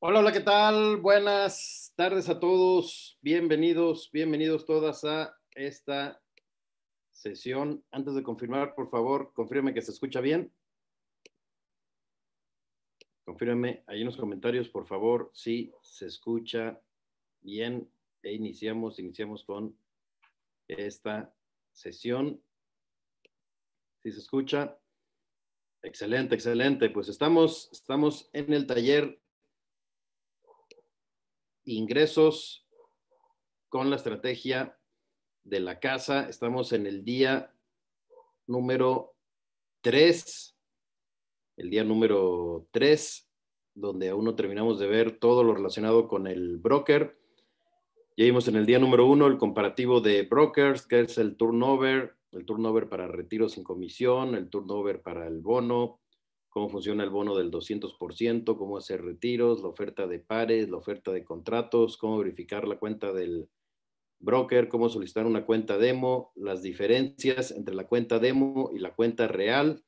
Hola, hola, ¿qué tal? Buenas tardes a todos. Bienvenidos, bienvenidos todas a esta sesión. Antes de confirmar, por favor, confirme que se escucha bien. Confírmeme ahí en los comentarios, por favor, si se escucha bien. E iniciamos, iniciamos con esta sesión. Si se escucha. Excelente, excelente. Pues estamos, estamos en el taller ingresos con la estrategia de la casa. Estamos en el día número 3, el día número 3, donde aún no terminamos de ver todo lo relacionado con el broker. Ya vimos en el día número 1 el comparativo de brokers, que es el turnover, el turnover para retiro sin comisión, el turnover para el bono, cómo funciona el bono del 200%, cómo hacer retiros, la oferta de pares, la oferta de contratos, cómo verificar la cuenta del broker, cómo solicitar una cuenta demo, las diferencias entre la cuenta demo y la cuenta real,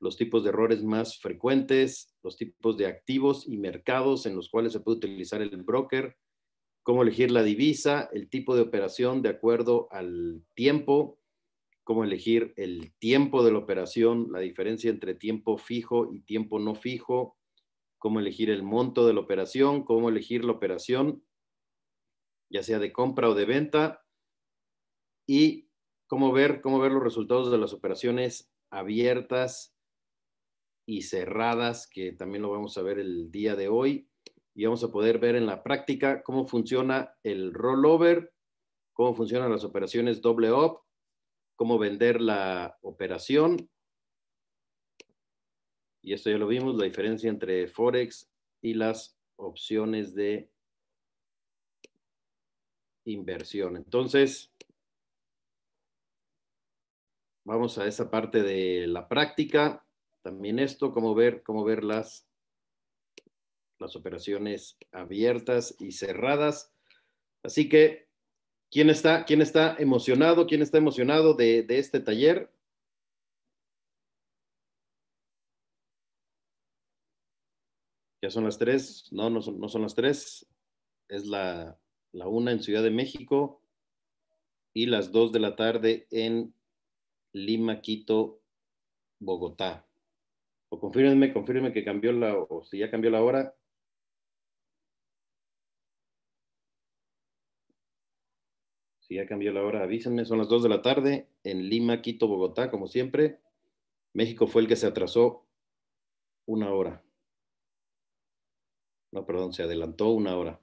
los tipos de errores más frecuentes, los tipos de activos y mercados en los cuales se puede utilizar el broker, cómo elegir la divisa, el tipo de operación de acuerdo al tiempo, cómo elegir el tiempo de la operación, la diferencia entre tiempo fijo y tiempo no fijo, cómo elegir el monto de la operación, cómo elegir la operación, ya sea de compra o de venta, y cómo ver, cómo ver los resultados de las operaciones abiertas y cerradas, que también lo vamos a ver el día de hoy. Y vamos a poder ver en la práctica cómo funciona el rollover, cómo funcionan las operaciones doble op cómo vender la operación. Y esto ya lo vimos, la diferencia entre Forex y las opciones de inversión. Entonces, vamos a esa parte de la práctica. También esto, cómo ver, cómo ver las, las operaciones abiertas y cerradas. Así que ¿Quién está, quién está emocionado? ¿Quién está emocionado de, este taller? Ya son las tres. No, no son, las tres. Es la, una en Ciudad de México y las dos de la tarde en Lima, Quito, Bogotá. O confírmenme, confírmenme que cambió la, o si ya cambió la hora, ya cambió la hora, avísenme. Son las 2 de la tarde en Lima, Quito, Bogotá, como siempre. México fue el que se atrasó una hora. No, perdón, se adelantó una hora.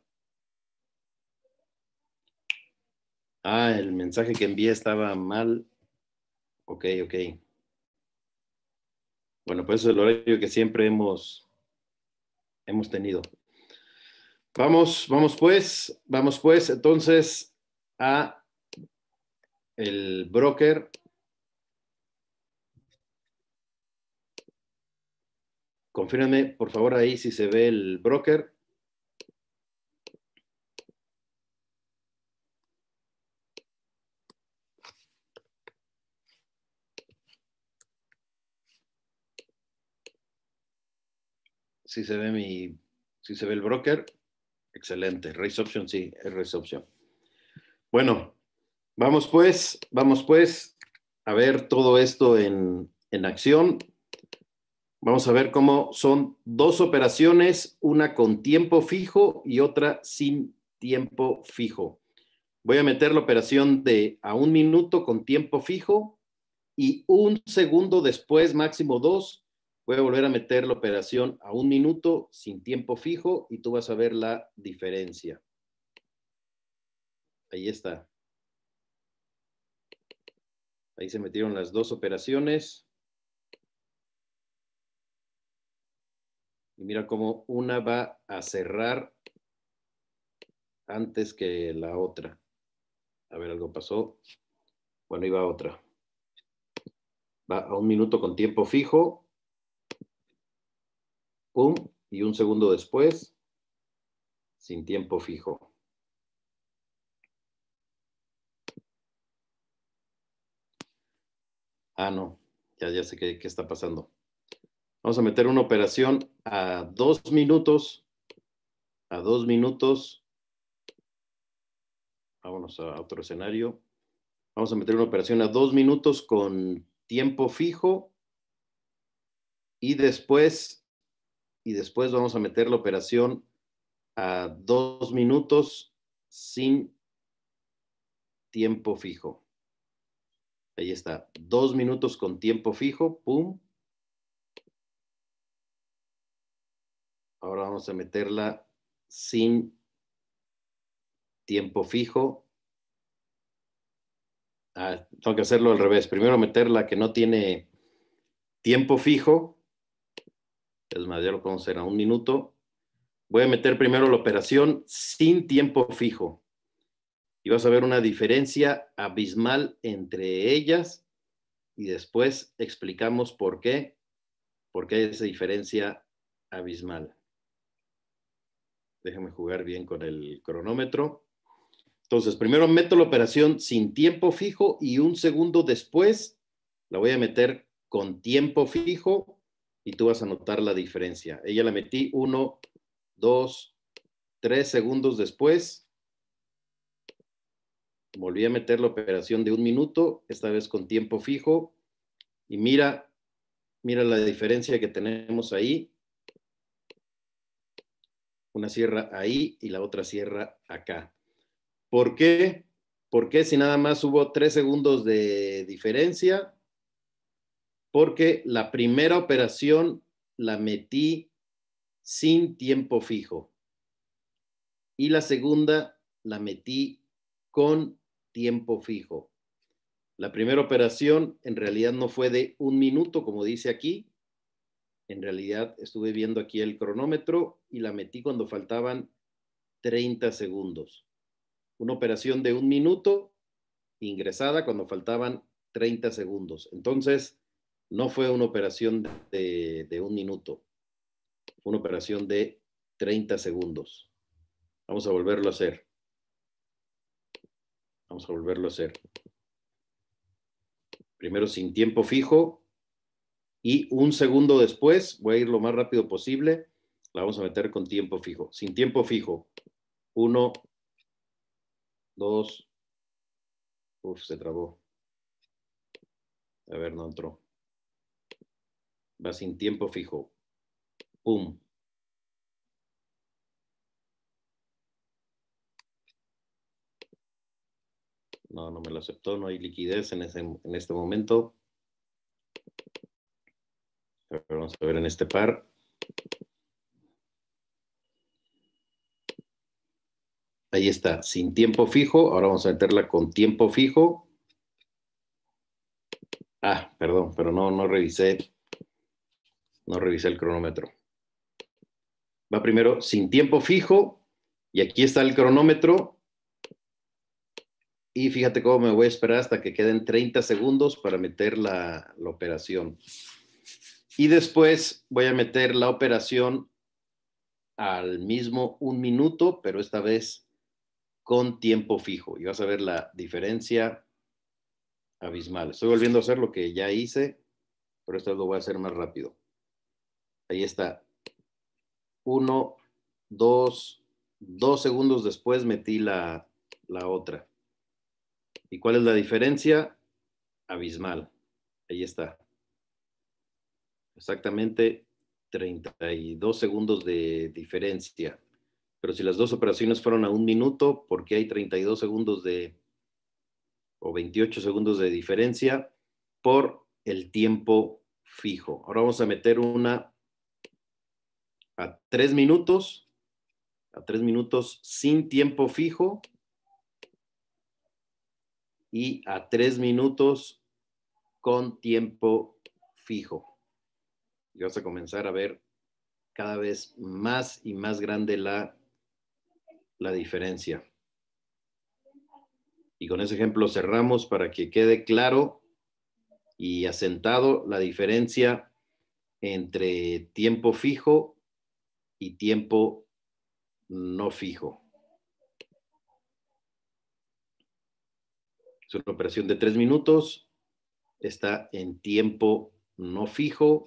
Ah, el mensaje que envié estaba mal. Ok, ok. Bueno, pues es el horario que siempre hemos, hemos tenido. Vamos, vamos pues, vamos pues. Entonces, a el broker Confírame, por favor, ahí si se ve el broker. Si se ve mi, si se ve el broker. Excelente. race option, sí, es race option. Bueno, vamos pues, vamos pues a ver todo esto en, en acción. Vamos a ver cómo son dos operaciones, una con tiempo fijo y otra sin tiempo fijo. Voy a meter la operación de a un minuto con tiempo fijo y un segundo después, máximo dos, voy a volver a meter la operación a un minuto sin tiempo fijo y tú vas a ver la diferencia. Ahí está. Ahí se metieron las dos operaciones. Y mira cómo una va a cerrar antes que la otra. A ver, algo pasó. Bueno, iba otra. Va a un minuto con tiempo fijo. Pum. Y un segundo después, sin tiempo fijo. Ah, no, ya, ya sé qué, qué está pasando. Vamos a meter una operación a dos minutos. A dos minutos. Vámonos a otro escenario. Vamos a meter una operación a dos minutos con tiempo fijo. Y después, y después vamos a meter la operación a dos minutos sin tiempo fijo. Ahí está. Dos minutos con tiempo fijo. Pum. Ahora vamos a meterla sin tiempo fijo. Ah, tengo que hacerlo al revés. Primero meter la que no tiene tiempo fijo. Es más, ya lo un minuto. Voy a meter primero la operación sin tiempo fijo y vas a ver una diferencia abismal entre ellas y después explicamos por qué, por qué hay esa diferencia abismal. Déjame jugar bien con el cronómetro. Entonces, primero meto la operación sin tiempo fijo y un segundo después la voy a meter con tiempo fijo y tú vas a notar la diferencia. Ella la metí uno, dos, tres segundos después Volví a meter la operación de un minuto, esta vez con tiempo fijo. Y mira, mira la diferencia que tenemos ahí. Una sierra ahí y la otra sierra acá. ¿Por qué? Porque si nada más hubo tres segundos de diferencia? Porque la primera operación la metí sin tiempo fijo. Y la segunda la metí con tiempo fijo. La primera operación en realidad no fue de un minuto, como dice aquí. En realidad estuve viendo aquí el cronómetro y la metí cuando faltaban 30 segundos. Una operación de un minuto ingresada cuando faltaban 30 segundos. Entonces, no fue una operación de, un minuto, una operación de 30 segundos. Vamos a volverlo a hacer. Vamos a volverlo a hacer. Primero sin tiempo fijo y un segundo después, voy a ir lo más rápido posible, la vamos a meter con tiempo fijo. Sin tiempo fijo. Uno, dos, uf, se trabó. A ver, no entró. Va sin tiempo fijo. Pum. No, no me lo aceptó, no hay liquidez en, este momento. vamos a ver en este par. Ahí está, sin tiempo fijo. Ahora vamos a meterla con tiempo fijo. Ah, perdón, pero no, no revisé. No revisé el cronómetro. Va primero sin tiempo fijo. Y aquí está el cronómetro y fíjate cómo me voy a esperar hasta que queden 30 segundos para meter la, operación. Y después voy a meter la operación al mismo un minuto, pero esta vez con tiempo fijo. Y vas a ver la diferencia abismal. Estoy volviendo a hacer lo que ya hice, pero esto lo voy a hacer más rápido. Ahí está. Uno, dos, dos segundos después metí la, la otra. ¿Y cuál es la diferencia? Abismal. Ahí está. Exactamente 32 segundos de diferencia. Pero si las dos operaciones fueron a un minuto, ¿por qué hay 32 segundos de o 28 segundos de diferencia por el tiempo fijo? Ahora vamos a meter una a 3 minutos, a 3 minutos sin tiempo fijo y a tres minutos con tiempo fijo. Y vas a comenzar a ver cada vez más y más grande la, la diferencia. Y con ese ejemplo cerramos para que quede claro y asentado la diferencia entre tiempo fijo y tiempo no fijo. Es una operación de tres minutos, está en tiempo no fijo.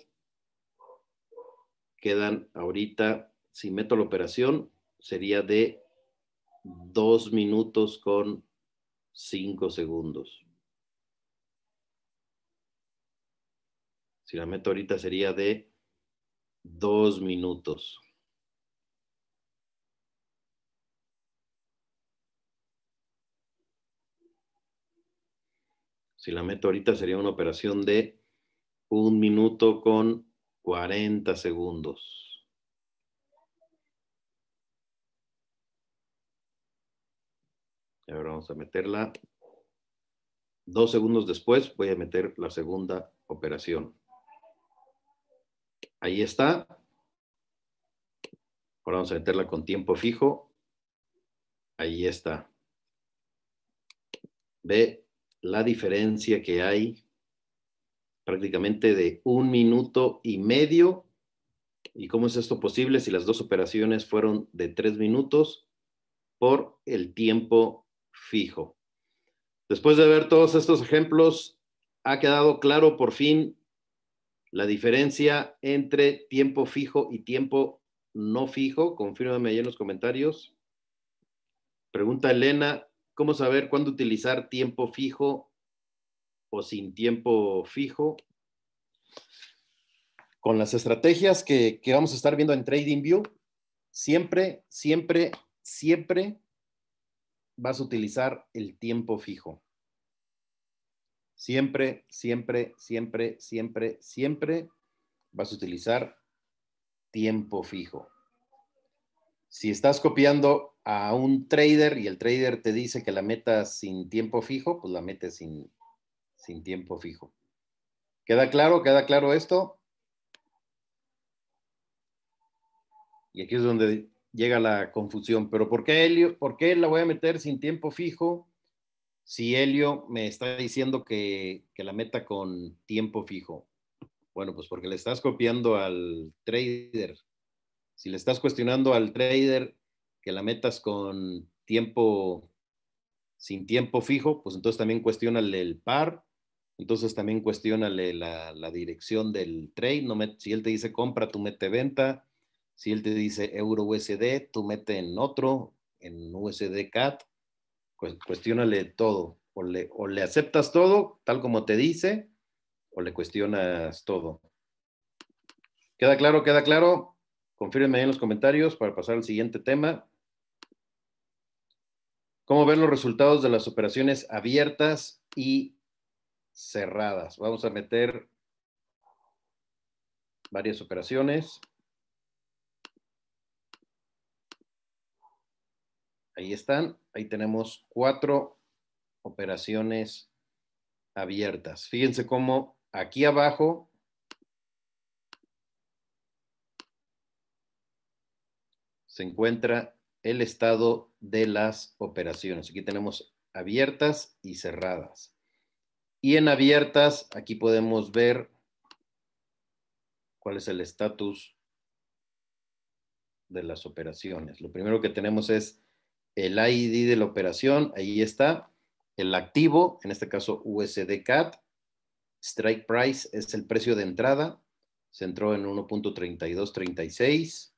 Quedan ahorita, si meto la operación, sería de dos minutos con cinco segundos. Si la meto ahorita sería de dos minutos. Si la meto ahorita sería una operación de un minuto con 40 segundos. ahora vamos a meterla. Dos segundos después voy a meter la segunda operación. Ahí está. Ahora vamos a meterla con tiempo fijo. Ahí está. Ve la diferencia que hay prácticamente de un minuto y medio. ¿Y cómo es esto posible si las dos operaciones fueron de tres minutos por el tiempo fijo? Después de ver todos estos ejemplos, ha quedado claro por fin la diferencia entre tiempo fijo y tiempo no fijo. Confírmame ahí en los comentarios. Pregunta Elena, cómo saber cuándo utilizar tiempo fijo o sin tiempo fijo. Con las estrategias que, vamos a estar viendo en TradingView, siempre, siempre, siempre vas a utilizar el tiempo fijo. Siempre, siempre, siempre, siempre, siempre vas a utilizar tiempo fijo. Si estás copiando a un trader y el trader te dice que la metas sin tiempo fijo, pues la metes sin, tiempo fijo. ¿Queda claro? ¿Queda claro esto? Y aquí es donde llega la confusión. ¿Pero por qué, por qué la voy a meter sin tiempo fijo si Helio me está diciendo que, que la meta con tiempo fijo? Bueno, pues porque le estás copiando al trader. Si le estás cuestionando al trader, la metas con tiempo, sin tiempo fijo, pues entonces también cuestionale el par, entonces también cuestionale la, dirección del trade, no si él te dice compra, tú mete venta, si él te dice euro USD, tú mete en otro, en USD CAT, pues cuestionale todo, o le, o le aceptas todo tal como te dice, o le cuestionas todo. ¿Queda claro? ¿Queda claro? ahí en los comentarios para pasar al siguiente tema cómo ver los resultados de las operaciones abiertas y cerradas. Vamos a meter varias operaciones. Ahí están. Ahí tenemos cuatro operaciones abiertas. Fíjense cómo aquí abajo se encuentra el estado de las operaciones. Aquí tenemos abiertas y cerradas. Y en abiertas, aquí podemos ver cuál es el estatus de las operaciones. Lo primero que tenemos es el ID de la operación, ahí está, el activo, en este caso USD strike price es el precio de entrada, se entró en 1.3236,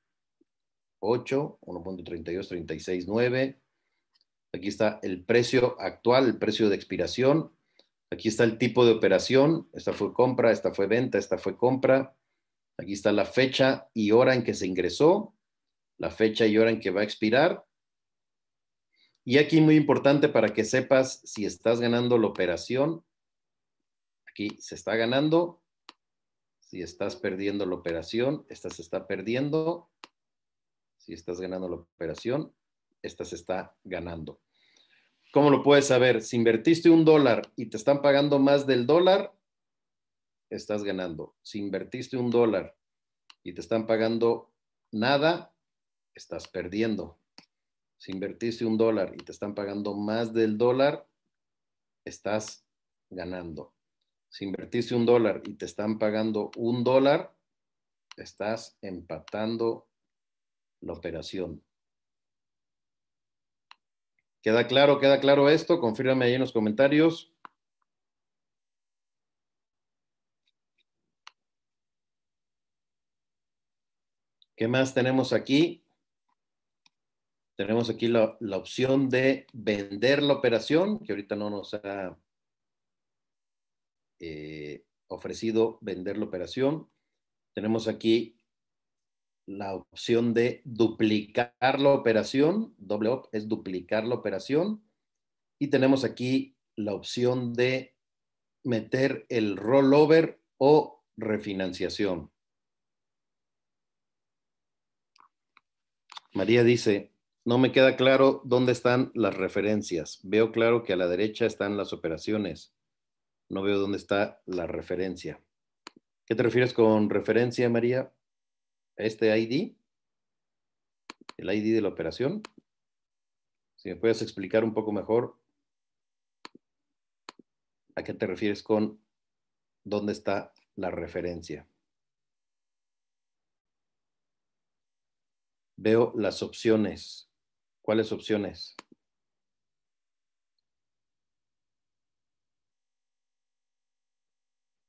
8, 1.32, 36, 9. Aquí está el precio actual, el precio de expiración. Aquí está el tipo de operación. Esta fue compra, esta fue venta, esta fue compra. Aquí está la fecha y hora en que se ingresó, la fecha y hora en que va a expirar. Y aquí muy importante para que sepas si estás ganando la operación. Aquí se está ganando. Si estás perdiendo la operación, esta se está perdiendo. Si estás ganando la operación, esta se está ganando. ¿Cómo lo puedes saber? Si invertiste un dólar y te están pagando más del dólar, estás ganando. Si invertiste un dólar y te están pagando nada, estás perdiendo. Si invertiste un dólar y te están pagando más del dólar, estás ganando. Si invertiste un dólar y te están pagando un dólar, estás empatando la operación. ¿Queda claro? ¿Queda claro esto? Confírame ahí en los comentarios. ¿Qué más tenemos aquí? Tenemos aquí la, opción de vender la operación, que ahorita no nos ha eh, ofrecido vender la operación. Tenemos aquí la opción de duplicar la operación, doble op es duplicar la operación, y tenemos aquí la opción de meter el rollover o refinanciación. María dice, no me queda claro dónde están las referencias. Veo claro que a la derecha están las operaciones. No veo dónde está la referencia. ¿Qué te refieres con referencia, María? este ID, el ID de la operación. Si me puedes explicar un poco mejor a qué te refieres con dónde está la referencia. Veo las opciones. ¿Cuáles opciones?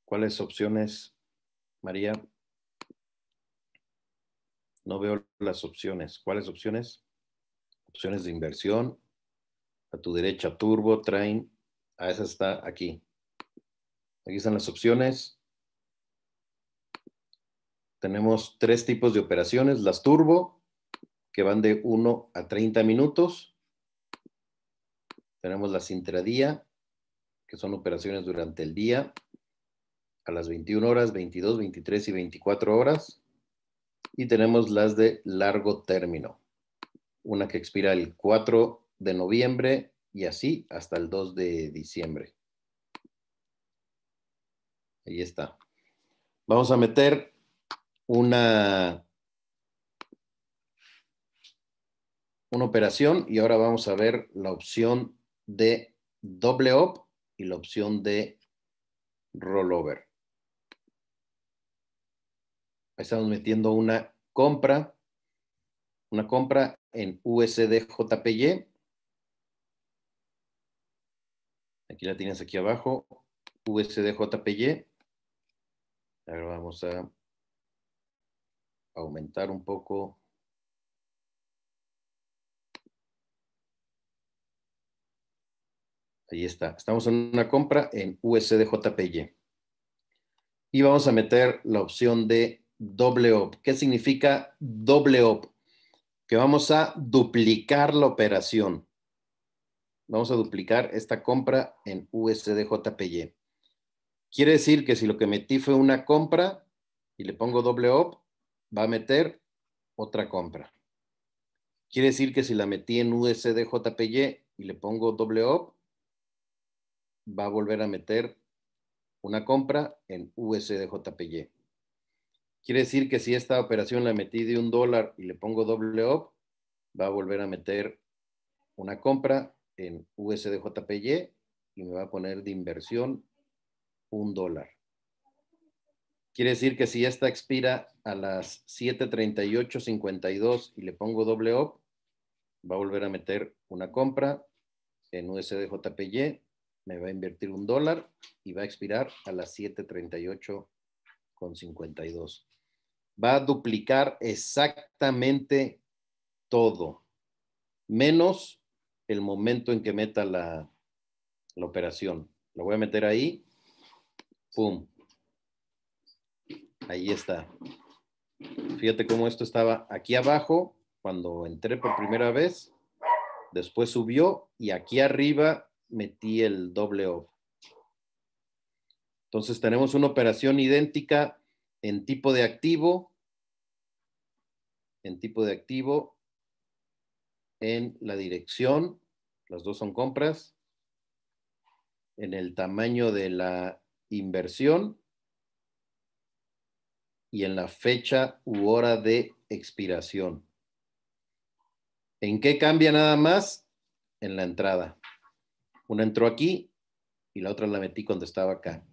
¿Cuáles opciones, María? no veo las opciones. ¿Cuáles opciones? Opciones de inversión. A tu derecha, Turbo, Train. ah, esa está aquí. Aquí están las opciones. Tenemos tres tipos de operaciones. Las turbo, que van de 1 a 30 minutos. Tenemos las intradía, que son operaciones durante el día, a las 21 horas, 22, 23 y 24 horas. Y tenemos las de largo término, una que expira el 4 de noviembre y así hasta el 2 de diciembre. Ahí está. Vamos a meter una, una operación y ahora vamos a ver la opción de doble op y la opción de rollover estamos metiendo una compra, una compra en USDJPY. Aquí la tienes aquí abajo, USDJPY. Ahora vamos a aumentar un poco. Ahí está. Estamos en una compra en USDJPY. Y vamos a meter la opción de doble op. ¿Qué significa doble op? Que vamos a duplicar la operación. Vamos a duplicar esta compra en USDJPY. Quiere decir que si lo que metí fue una compra y le pongo doble op, va a meter otra compra. Quiere decir que si la metí en USDJPY y le pongo doble op, va a volver a meter una compra en USDJPY. Quiere decir que si esta operación la metí de un dólar y le pongo doble op, va a volver a meter una compra en USDJPY y me va a poner de inversión un dólar. Quiere decir que si esta expira a las 7.38.52 y le pongo doble op, va a volver a meter una compra en USDJPY, me va a invertir un dólar y va a expirar a las 7.38.52 va a duplicar exactamente todo, menos el momento en que meta la, operación. Lo voy a meter ahí. ¡Pum! Ahí está. Fíjate cómo esto estaba aquí abajo cuando entré por primera vez. Después subió y aquí arriba metí el doble off. Entonces tenemos una operación idéntica en tipo de activo, en tipo de activo, en la dirección, las dos son compras, en el tamaño de la inversión y en la fecha u hora de expiración. ¿En qué cambia nada más? En la entrada. Una entró aquí y la otra la metí cuando estaba acá.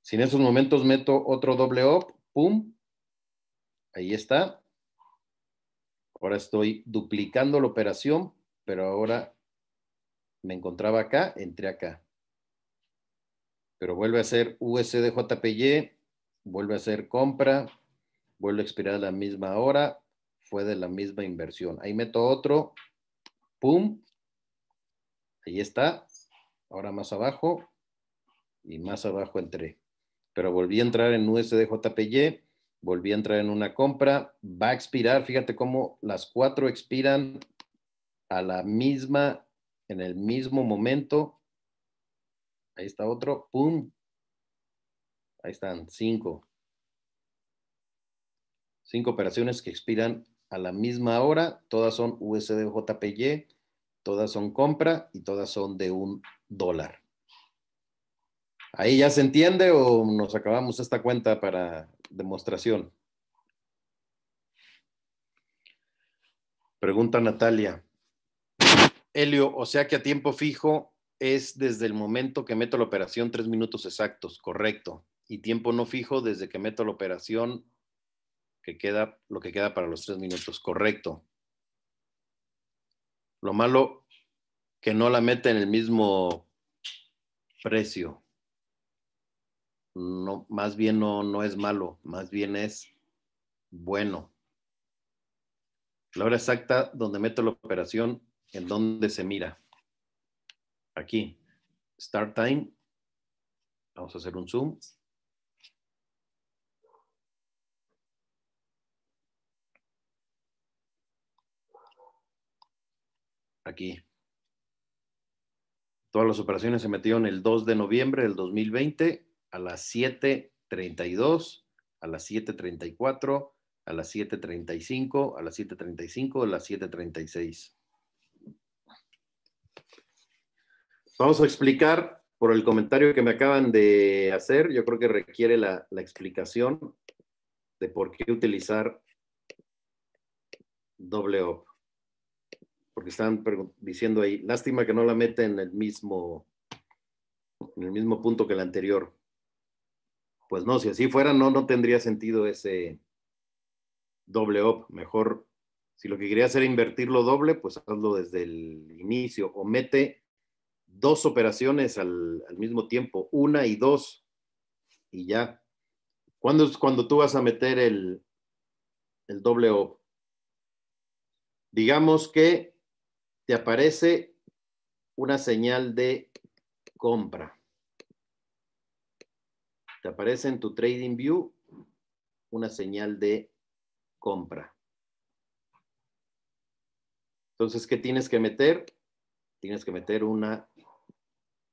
Si en esos momentos meto otro doble op, Pum. Ahí está. Ahora estoy duplicando la operación, pero ahora me encontraba acá, entré acá. Pero vuelve a ser USDJPY, vuelve a ser compra, vuelve a expirar a la misma hora, fue de la misma inversión. Ahí meto otro, pum, ahí está. Ahora más abajo y más abajo entré pero volví a entrar en USDJPY, volví a entrar en una compra, va a expirar, fíjate cómo las cuatro expiran a la misma, en el mismo momento. Ahí está otro, ¡pum! Ahí están, cinco. Cinco operaciones que expiran a la misma hora, todas son USDJPY, todas son compra y todas son de un dólar. ¿Ahí ya se entiende o nos acabamos esta cuenta para demostración? Pregunta Natalia. Helio, o sea que a tiempo fijo es desde el momento que meto la operación tres minutos exactos, correcto. Y tiempo no fijo desde que meto la operación que queda lo que queda para los tres minutos, correcto. Lo malo que no la mete en el mismo precio no, más bien no, no es malo, más bien es bueno. La hora exacta donde meto la operación, en donde se mira. Aquí, start time. Vamos a hacer un zoom. Aquí. Todas las operaciones se metieron el 2 de noviembre del 2020 a las 7.32, a las 7.34, a las 7.35, a las 7.35, a las 7.36. Vamos a explicar por el comentario que me acaban de hacer, yo creo que requiere la, explicación de por qué utilizar doble op. Porque están diciendo ahí, lástima que no la mete en el mismo, en el mismo punto que el anterior pues no, si así fuera, no, no tendría sentido ese doble op. Mejor, si lo que hacer era invertirlo doble, pues hazlo desde el inicio o mete dos operaciones al, mismo tiempo, una y dos, y ya. ¿Cuándo es cuando tú vas a meter el, el doble op? Digamos que te aparece una señal de compra te aparece en tu Trading View una señal de compra. Entonces, ¿qué tienes que meter? Tienes que meter una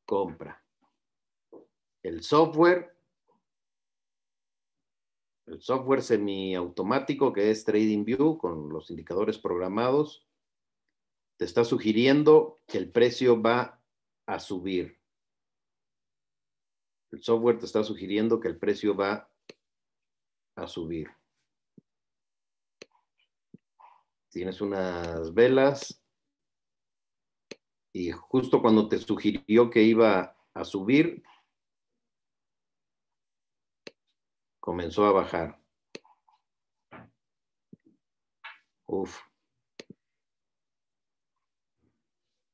compra. El software, el software semiautomático que es TradingView con los indicadores programados, te está sugiriendo que el precio va a subir el software te está sugiriendo que el precio va a subir. Tienes unas velas y justo cuando te sugirió que iba a subir, comenzó a bajar. Uf.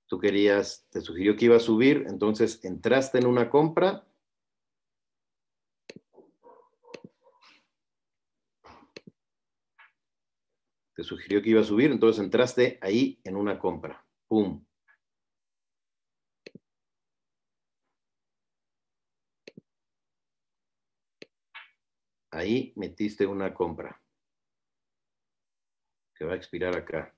Tú querías, te sugirió que iba a subir, entonces entraste en una compra te sugirió que iba a subir, entonces entraste ahí en una compra. ¡Pum! Ahí metiste una compra que va a expirar acá.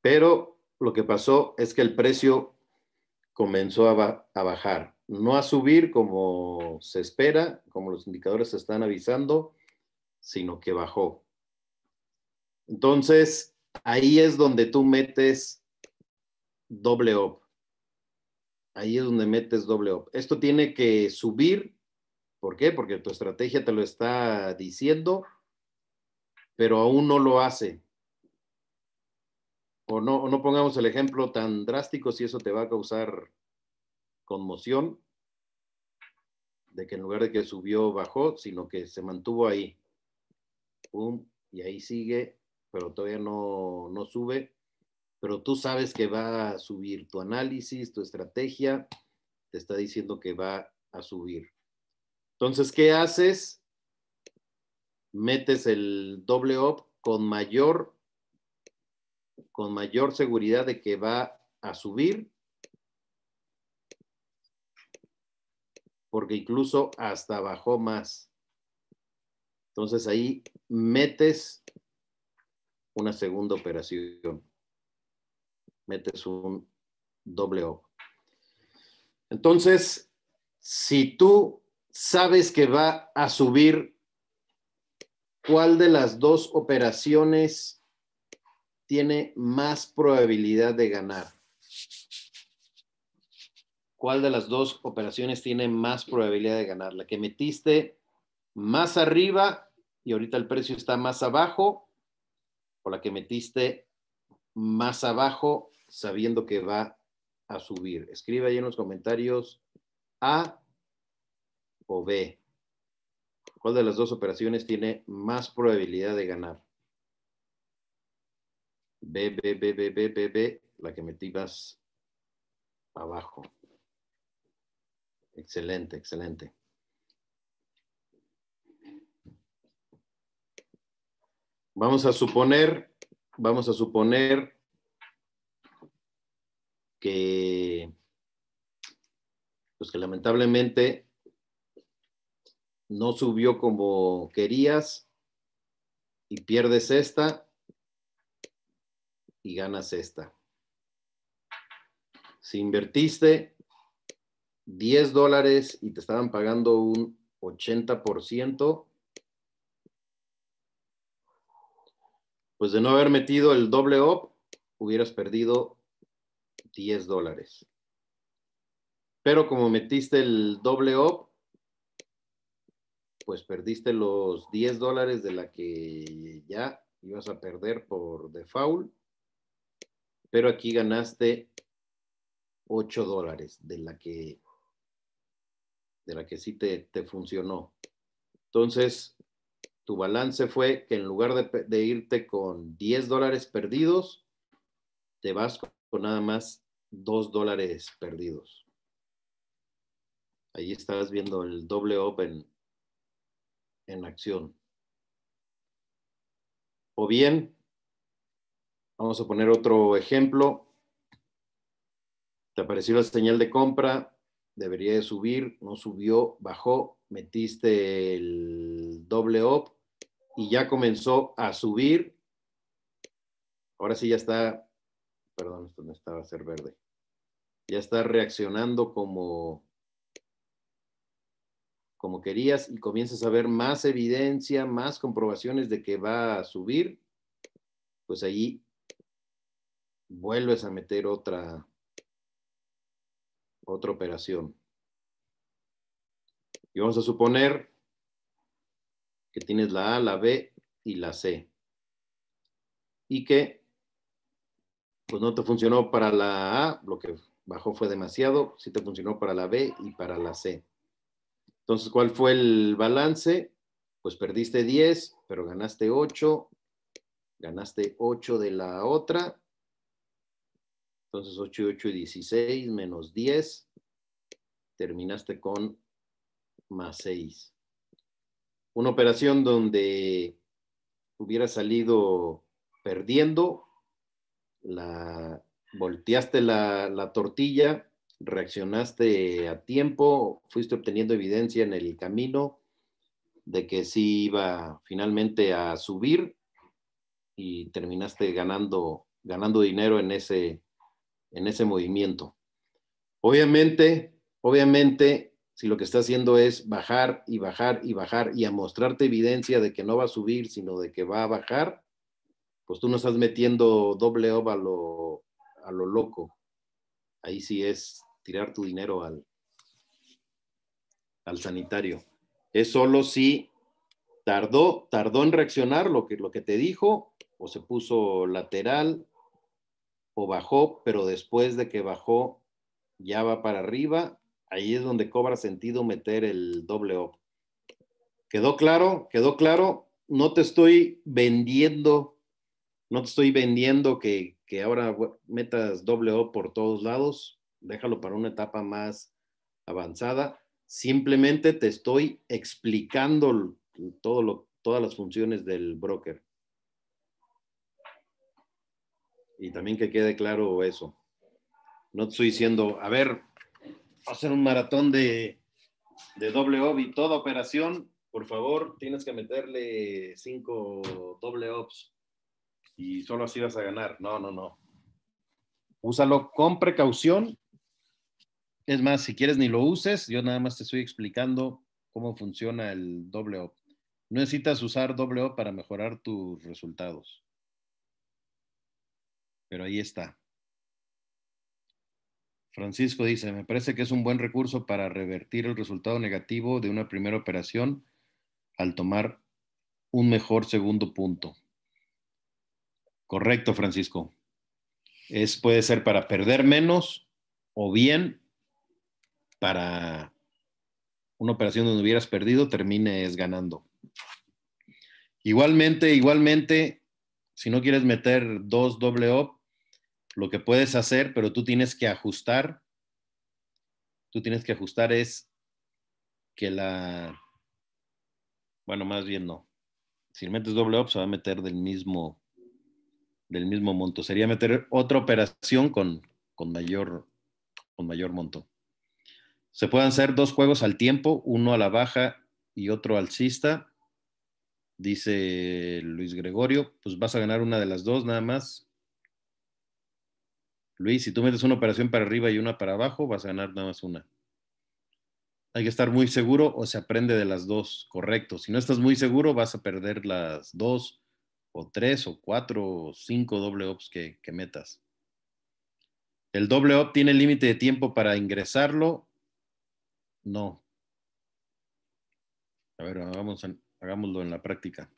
Pero lo que pasó es que el precio comenzó a, a bajar, no a subir como se espera, como los indicadores están avisando, sino que bajó. Entonces, ahí es donde tú metes doble op. Ahí es donde metes doble op. Esto tiene que subir. ¿Por qué? Porque tu estrategia te lo está diciendo, pero aún no lo hace. O no, no pongamos el ejemplo tan drástico si eso te va a causar conmoción, de que en lugar de que subió, bajó, sino que se mantuvo ahí y ahí sigue, pero todavía no, no sube, pero tú sabes que va a subir tu análisis, tu estrategia, te está diciendo que va a subir. Entonces, ¿qué haces? Metes el doble op con mayor, con mayor seguridad de que va a subir porque incluso hasta bajó más. Entonces ahí metes una segunda operación. Metes un doble O. Entonces, si tú sabes que va a subir, ¿cuál de las dos operaciones tiene más probabilidad de ganar? ¿Cuál de las dos operaciones tiene más probabilidad de ganar? ¿La que metiste más arriba y ahorita el precio está más abajo, o la que metiste más abajo sabiendo que va a subir. Escribe ahí en los comentarios A o B. ¿Cuál de las dos operaciones tiene más probabilidad de ganar? B, B, B, B, B, B, B, la que metí abajo. Excelente, excelente. Vamos a suponer, vamos a suponer que, pues que lamentablemente no subió como querías y pierdes esta y ganas esta. Si invertiste 10 dólares y te estaban pagando un 80%, pues de no haber metido el doble op, hubieras perdido 10 dólares. Pero como metiste el doble op, pues perdiste los 10 dólares de la que ya ibas a perder por default. Pero aquí ganaste 8 dólares de la que de la que sí te funcionó. Entonces, tu balance fue que en lugar de, irte con 10 dólares perdidos, te vas con nada más 2 dólares perdidos. Ahí estás viendo el doble open en acción. O bien, vamos a poner otro ejemplo. Te apareció la señal de compra, debería de subir, no subió, bajó, metiste el doble op y ya comenzó a subir. Ahora sí ya está, perdón, esto no estaba a ser verde. Ya está reaccionando como como querías y comienzas a ver más evidencia, más comprobaciones de que va a subir, pues allí vuelves a meter otra otra operación. Y vamos a suponer que tienes la A, la B y la C. Y que pues no te funcionó para la A, lo que bajó fue demasiado, sí te funcionó para la B y para la C. Entonces, ¿cuál fue el balance? Pues perdiste 10, pero ganaste 8, ganaste 8 de la otra entonces 8 y 16 menos 10. Terminaste con más 6. Una operación donde hubiera salido perdiendo, la, volteaste la, tortilla, reaccionaste a tiempo, fuiste obteniendo evidencia en el camino de que sí iba finalmente a subir y terminaste ganando, ganando dinero en ese, en ese movimiento. Obviamente, obviamente, si lo que está haciendo es bajar y bajar y bajar y a mostrarte evidencia de que no va a subir, sino de que va a bajar, pues tú no estás metiendo doble óvalo a lo loco. Ahí sí es tirar tu dinero al, al sanitario. Es solo si tardó, tardó en reaccionar lo que, lo que te dijo, o se puso lateral, o bajó, pero después de que bajó ya va para arriba, ahí es donde cobra sentido meter el doble O. ¿Quedó claro? ¿Quedó claro? No te estoy vendiendo, no te estoy vendiendo que, que ahora metas doble O por todos lados, déjalo para una etapa más avanzada. Simplemente te estoy explicando todo lo, todas las funciones del broker. Y también que quede claro eso. No estoy diciendo, a ver, hacer un maratón de, de doble ob y toda operación, por favor, tienes que meterle cinco doble ops y solo así vas a ganar. No, no, no. Úsalo con precaución. Es más, si quieres ni lo uses, yo nada más te estoy explicando cómo funciona el doble op. No necesitas usar doble op para mejorar tus resultados pero ahí está. Francisco dice, me parece que es un buen recurso para revertir el resultado negativo de una primera operación al tomar un mejor segundo punto. Correcto, Francisco. Es, puede ser para perder menos o bien para una operación donde hubieras perdido, termines ganando. Igualmente, igualmente, si no quieres meter dos doble op lo que puedes hacer, pero tú tienes que ajustar. Tú tienes que ajustar es que la... Bueno, más bien no. Si metes doble op, se va a meter del mismo, del mismo monto. Sería meter otra operación con, con, mayor, con mayor monto. Se pueden hacer dos juegos al tiempo, uno a la baja y otro alcista. Dice Luis Gregorio, pues vas a ganar una de las dos nada más. Luis, si tú metes una operación para arriba y una para abajo, vas a ganar nada más una. Hay que estar muy seguro o se aprende de las dos, correcto. Si no estás muy seguro, vas a perder las dos o tres o cuatro o cinco doble ops que, metas. ¿El doble op tiene límite de tiempo para ingresarlo? No. A ver, hagámoslo en la práctica.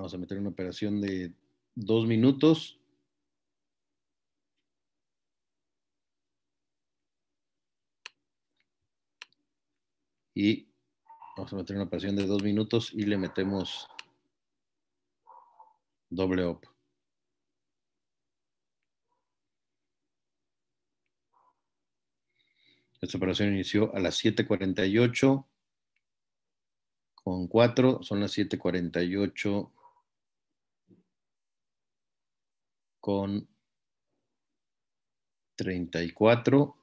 Vamos a meter una operación de dos minutos. Y vamos a meter una operación de dos minutos y le metemos doble op. Esta operación inició a las 7.48 con cuatro son las 7.48 con 34.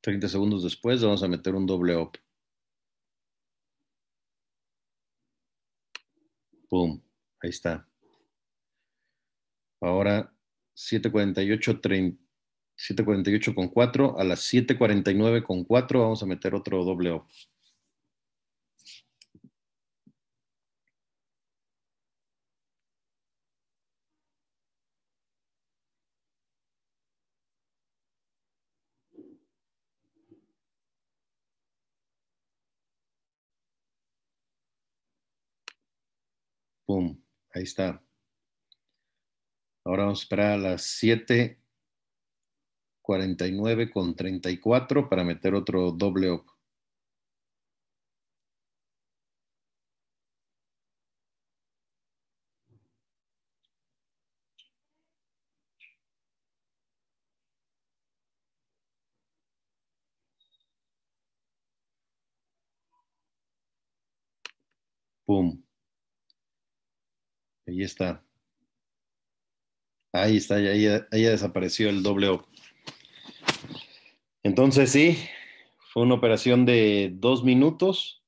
30 segundos después vamos a meter un doble op. Boom, ahí está. Ahora 748, con 4 a las 749 con 4 vamos a meter otro doble OP. Ahí está. Ahora vamos para las 7.49 con 34 para meter otro doble up. Pum. Ahí está. Ahí está, ahí, desapareció el doble O. Entonces sí, fue una operación de dos minutos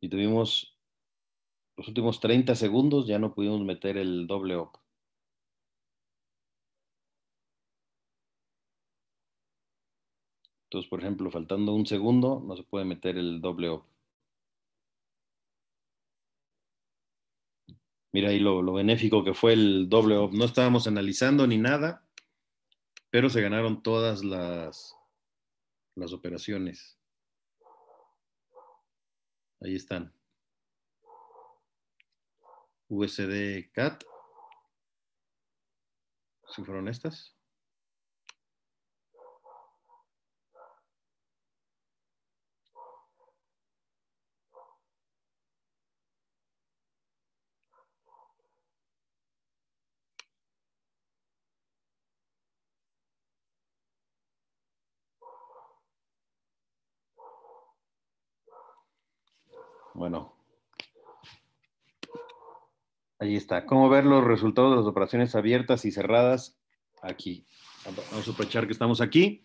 y tuvimos los últimos 30 segundos, ya no pudimos meter el doble op. Entonces, por ejemplo, faltando un segundo, no se puede meter el doble O. Mira ahí lo, benéfico que fue el doble op. No estábamos analizando ni nada, pero se ganaron todas las, las operaciones. Ahí están. USD CAT. ¿Sí fueron estas? Bueno. ahí está. ¿Cómo ver los resultados de las operaciones abiertas y cerradas? Aquí. Vamos a aprovechar que estamos aquí.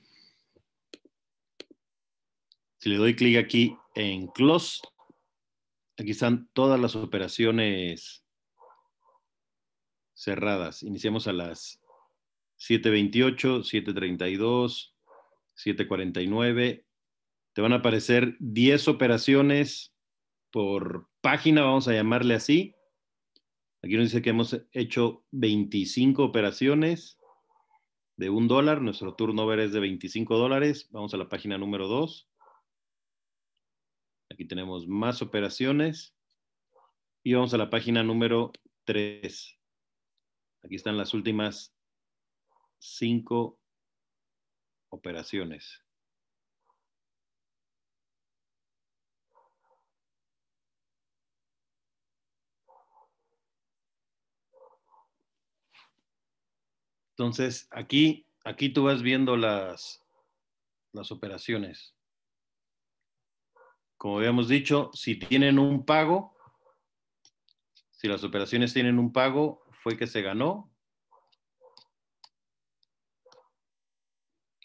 Si le doy clic aquí en Close, aquí están todas las operaciones cerradas. Iniciamos a las 7.28, 7.32, 7.49. Te van a aparecer 10 operaciones por página, vamos a llamarle así. Aquí nos dice que hemos hecho 25 operaciones de un dólar. Nuestro turnover es de 25 dólares. Vamos a la página número 2. Aquí tenemos más operaciones. Y vamos a la página número 3. Aquí están las últimas 5 operaciones. Entonces, aquí, aquí tú vas viendo las, las operaciones. Como habíamos dicho, si tienen un pago, si las operaciones tienen un pago, fue que se ganó.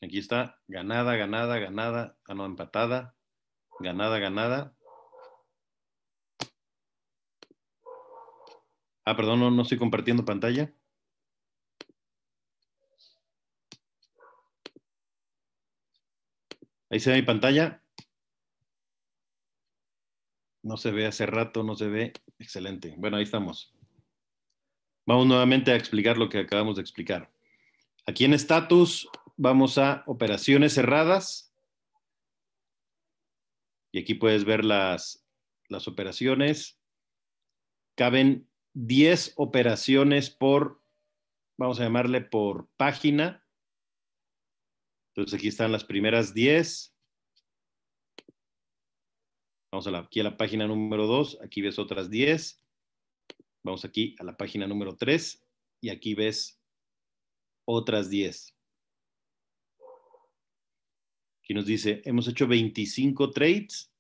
Aquí está, ganada, ganada, ganada, ah, no, empatada, ganada, ganada. Ah, perdón, no, no estoy compartiendo pantalla. Ahí se ve mi pantalla. No se ve hace rato, no se ve. Excelente. Bueno, ahí estamos. Vamos nuevamente a explicar lo que acabamos de explicar. Aquí en status vamos a operaciones cerradas. Y aquí puedes ver las, las operaciones. Caben 10 operaciones por, vamos a llamarle por página. Entonces aquí están las primeras 10. Vamos a aquí a la página número 2, aquí ves otras 10. Vamos aquí a la página número 3 y aquí ves otras 10. Aquí nos dice, hemos hecho 25 trades.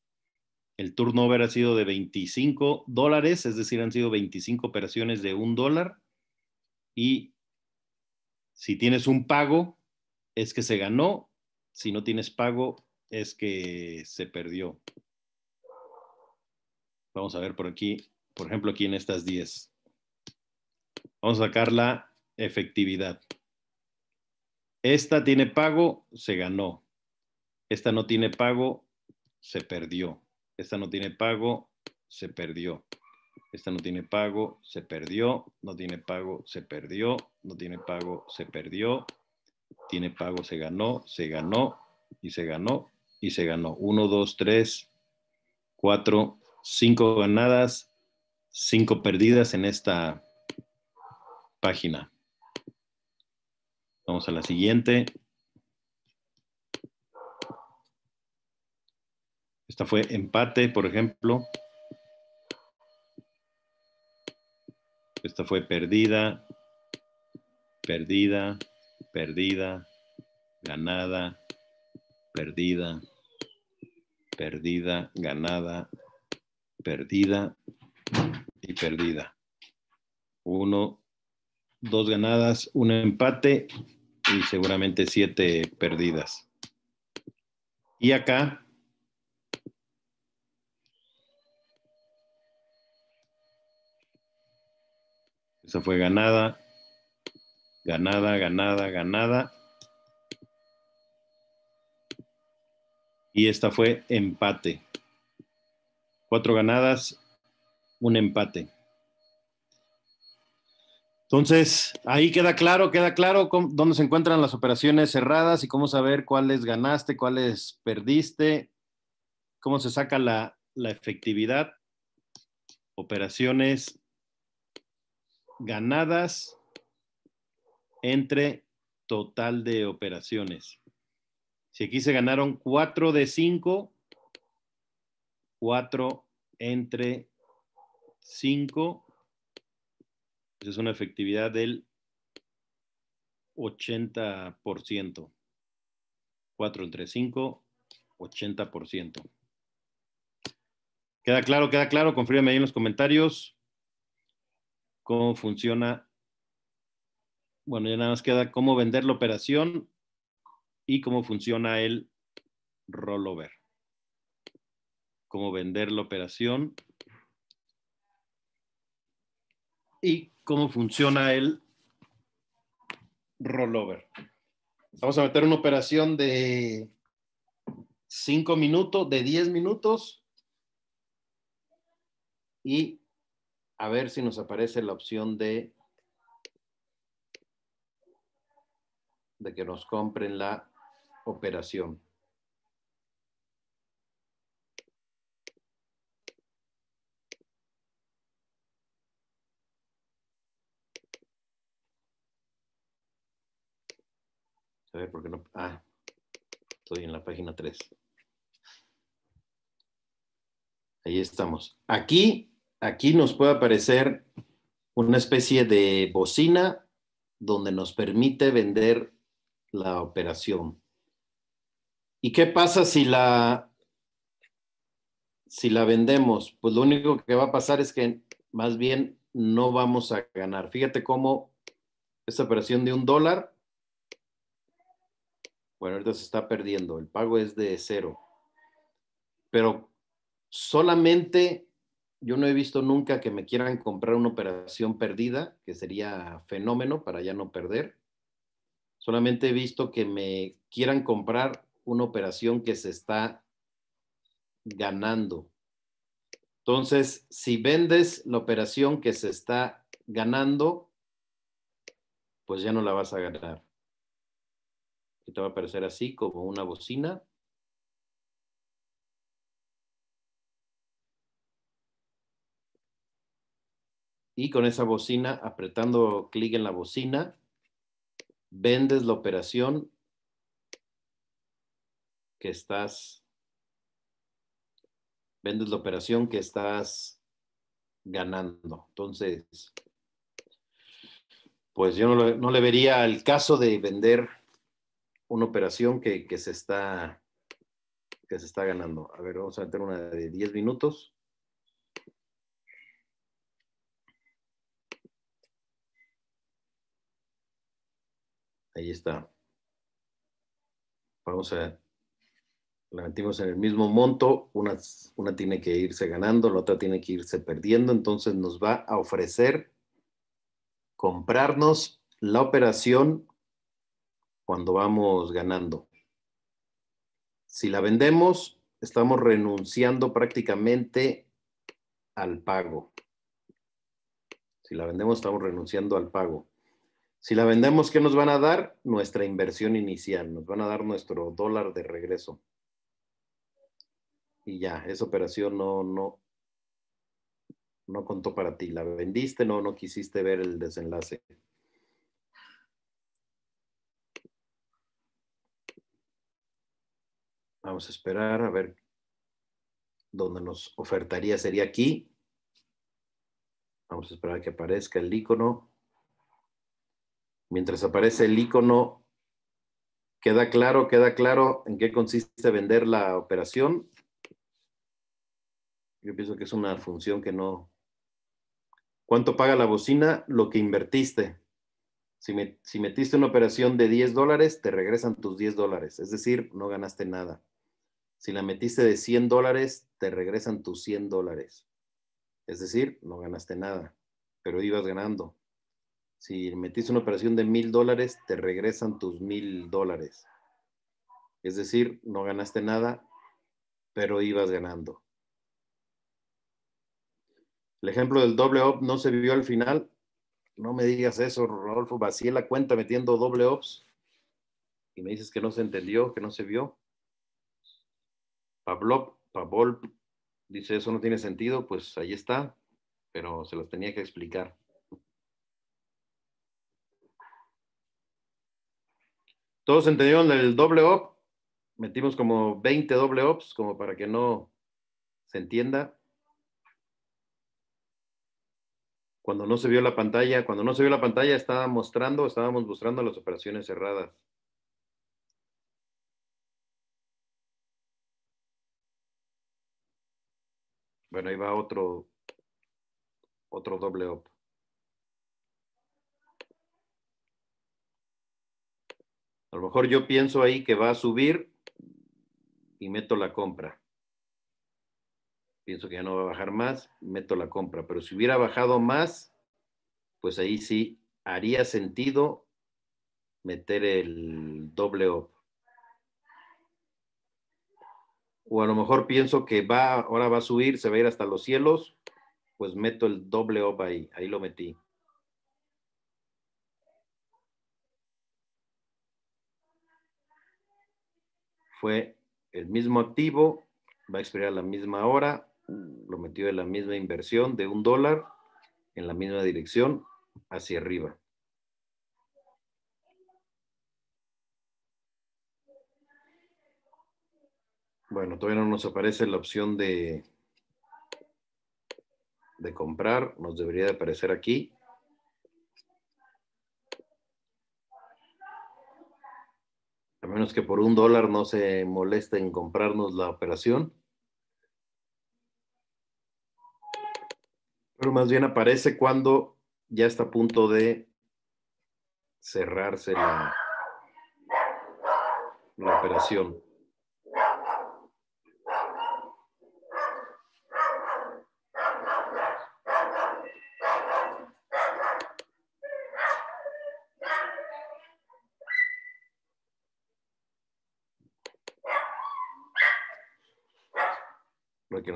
El turnover ha sido de 25 dólares, es decir, han sido 25 operaciones de un dólar. Y si tienes un pago, es que se ganó, si no tienes pago, es que se perdió. Vamos a ver por aquí, por ejemplo, aquí en estas 10. Vamos a sacar la efectividad. Esta tiene pago, se ganó. Esta no tiene pago, se perdió. Esta no tiene pago, se perdió. Esta no tiene pago, se perdió. No tiene pago, se perdió. No tiene pago, se perdió tiene pago, se ganó, se ganó y se ganó y se ganó. Uno, dos, tres, cuatro, cinco ganadas, cinco perdidas en esta página. Vamos a la siguiente. Esta fue empate, por ejemplo. Esta fue perdida, perdida, perdida, ganada, perdida, perdida, ganada, perdida y perdida. Uno, dos ganadas, un empate y seguramente siete perdidas. Y acá esa fue ganada, ganada, ganada, ganada. Y esta fue empate. Cuatro ganadas, un empate. Entonces, ahí queda claro, queda claro dónde se encuentran las operaciones cerradas y cómo saber cuáles ganaste, cuáles perdiste, cómo se saca la efectividad. Operaciones ganadas entre total de operaciones. Si aquí se ganaron 4 de 5, 4 entre 5, es una efectividad del 80%. 4 entre 5, 80%. ¿Queda claro? ¿Queda claro? Confírame ahí en los comentarios cómo funciona bueno, ya nada más queda cómo vender la operación y cómo funciona el rollover. Cómo vender la operación y cómo funciona el rollover. Vamos a meter una operación de 5 minutos, de 10 minutos y a ver si nos aparece la opción de de que nos compren la operación. A ver, ¿por qué no? Ah, estoy en la página 3. Ahí estamos. Aquí, aquí nos puede aparecer una especie de bocina donde nos permite vender la operación. ¿Y qué pasa si la, si la vendemos? Pues lo único que va a pasar es que más bien no vamos a ganar. Fíjate cómo esta operación de un dólar, bueno, ahorita se está perdiendo, el pago es de cero. Pero solamente yo no he visto nunca que me quieran comprar una operación perdida, que sería fenómeno para ya no perder solamente he visto que me quieran comprar una operación que se está ganando. Entonces, si vendes la operación que se está ganando, pues ya no la vas a ganar. Y te va a aparecer así como una bocina. Y con esa bocina, apretando clic en la bocina, vendes la operación que estás, vendes la operación que estás ganando. Entonces, pues yo no, le vería el caso de vender una operación que, se está, que se está ganando. A ver, vamos a meter una de 10 minutos. Ahí está. Vamos a, la metimos en el mismo monto, una, una tiene que irse ganando, la otra tiene que irse perdiendo, entonces nos va a ofrecer comprarnos la operación cuando vamos ganando. Si la vendemos, estamos renunciando prácticamente al pago. Si la vendemos, estamos renunciando al pago. Si la vendemos, ¿qué nos van a dar? Nuestra inversión inicial, nos van a dar nuestro dólar de regreso. Y ya, esa operación no, no, no contó para ti. La vendiste, no, no quisiste ver el desenlace. Vamos a esperar a ver Dónde nos ofertaría sería aquí. Vamos a esperar a que aparezca el icono mientras aparece el icono, queda claro, queda claro en qué consiste vender la operación. Yo pienso que es una función que no. ¿Cuánto paga la bocina? Lo que invertiste. Si, si metiste una operación de 10 dólares, te regresan tus 10 dólares. Es decir, no ganaste nada. Si la metiste de 100 dólares, te regresan tus 100 dólares. Es decir, no ganaste nada, pero ibas ganando. Si metiste una operación de mil dólares, te regresan tus mil dólares. Es decir, no ganaste nada, pero ibas ganando. El ejemplo del doble op no se vivió al final. No me digas eso, Rodolfo. Vacié la cuenta metiendo doble ops y me dices que no se entendió, que no se vio. Pablo, Pablo, dice eso no tiene sentido, pues ahí está, pero se los tenía que explicar. Todos entendieron el doble op. Metimos como 20 doble ops, como para que no se entienda. Cuando no se vio la pantalla, cuando no se vio la pantalla, estaba mostrando, estábamos mostrando las operaciones cerradas. Bueno, ahí va otro, otro doble op. A lo mejor yo pienso ahí que va a subir y meto la compra. Pienso que ya no va a bajar más, meto la compra. Pero si hubiera bajado más, pues ahí sí haría sentido meter el doble op. O a lo mejor pienso que va, ahora va a subir, se va a ir hasta los cielos, pues meto el doble op ahí, ahí lo metí. fue el mismo activo, va a expirar a la misma hora, lo metió en la misma inversión de un dólar, en la misma dirección, hacia arriba. Bueno, todavía no nos aparece la opción de, de comprar, nos debería de aparecer aquí. a menos que por un dólar no se moleste en comprarnos la operación. Pero más bien aparece cuando ya está a punto de cerrarse la, la operación.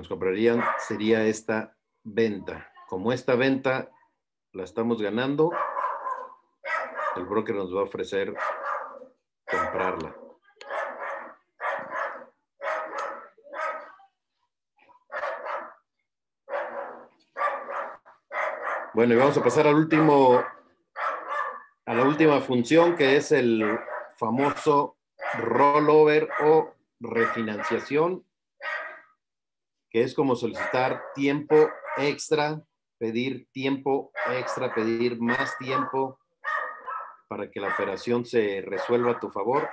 comprarían sería esta venta. Como esta venta la estamos ganando, el broker nos va a ofrecer comprarla. Bueno, y vamos a pasar al último, a la última función que es el famoso rollover o refinanciación es como solicitar tiempo extra, pedir tiempo extra, pedir más tiempo para que la operación se resuelva a tu favor.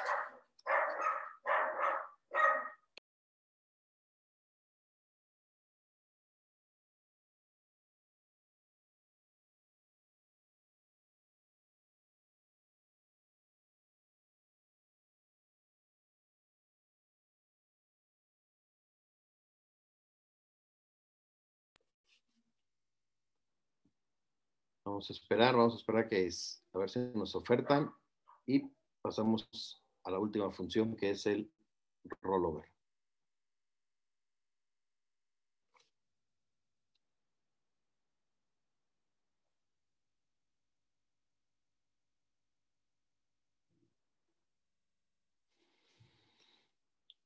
Vamos a esperar, vamos a esperar que es, a ver si nos ofertan y pasamos a la última función que es el rollover.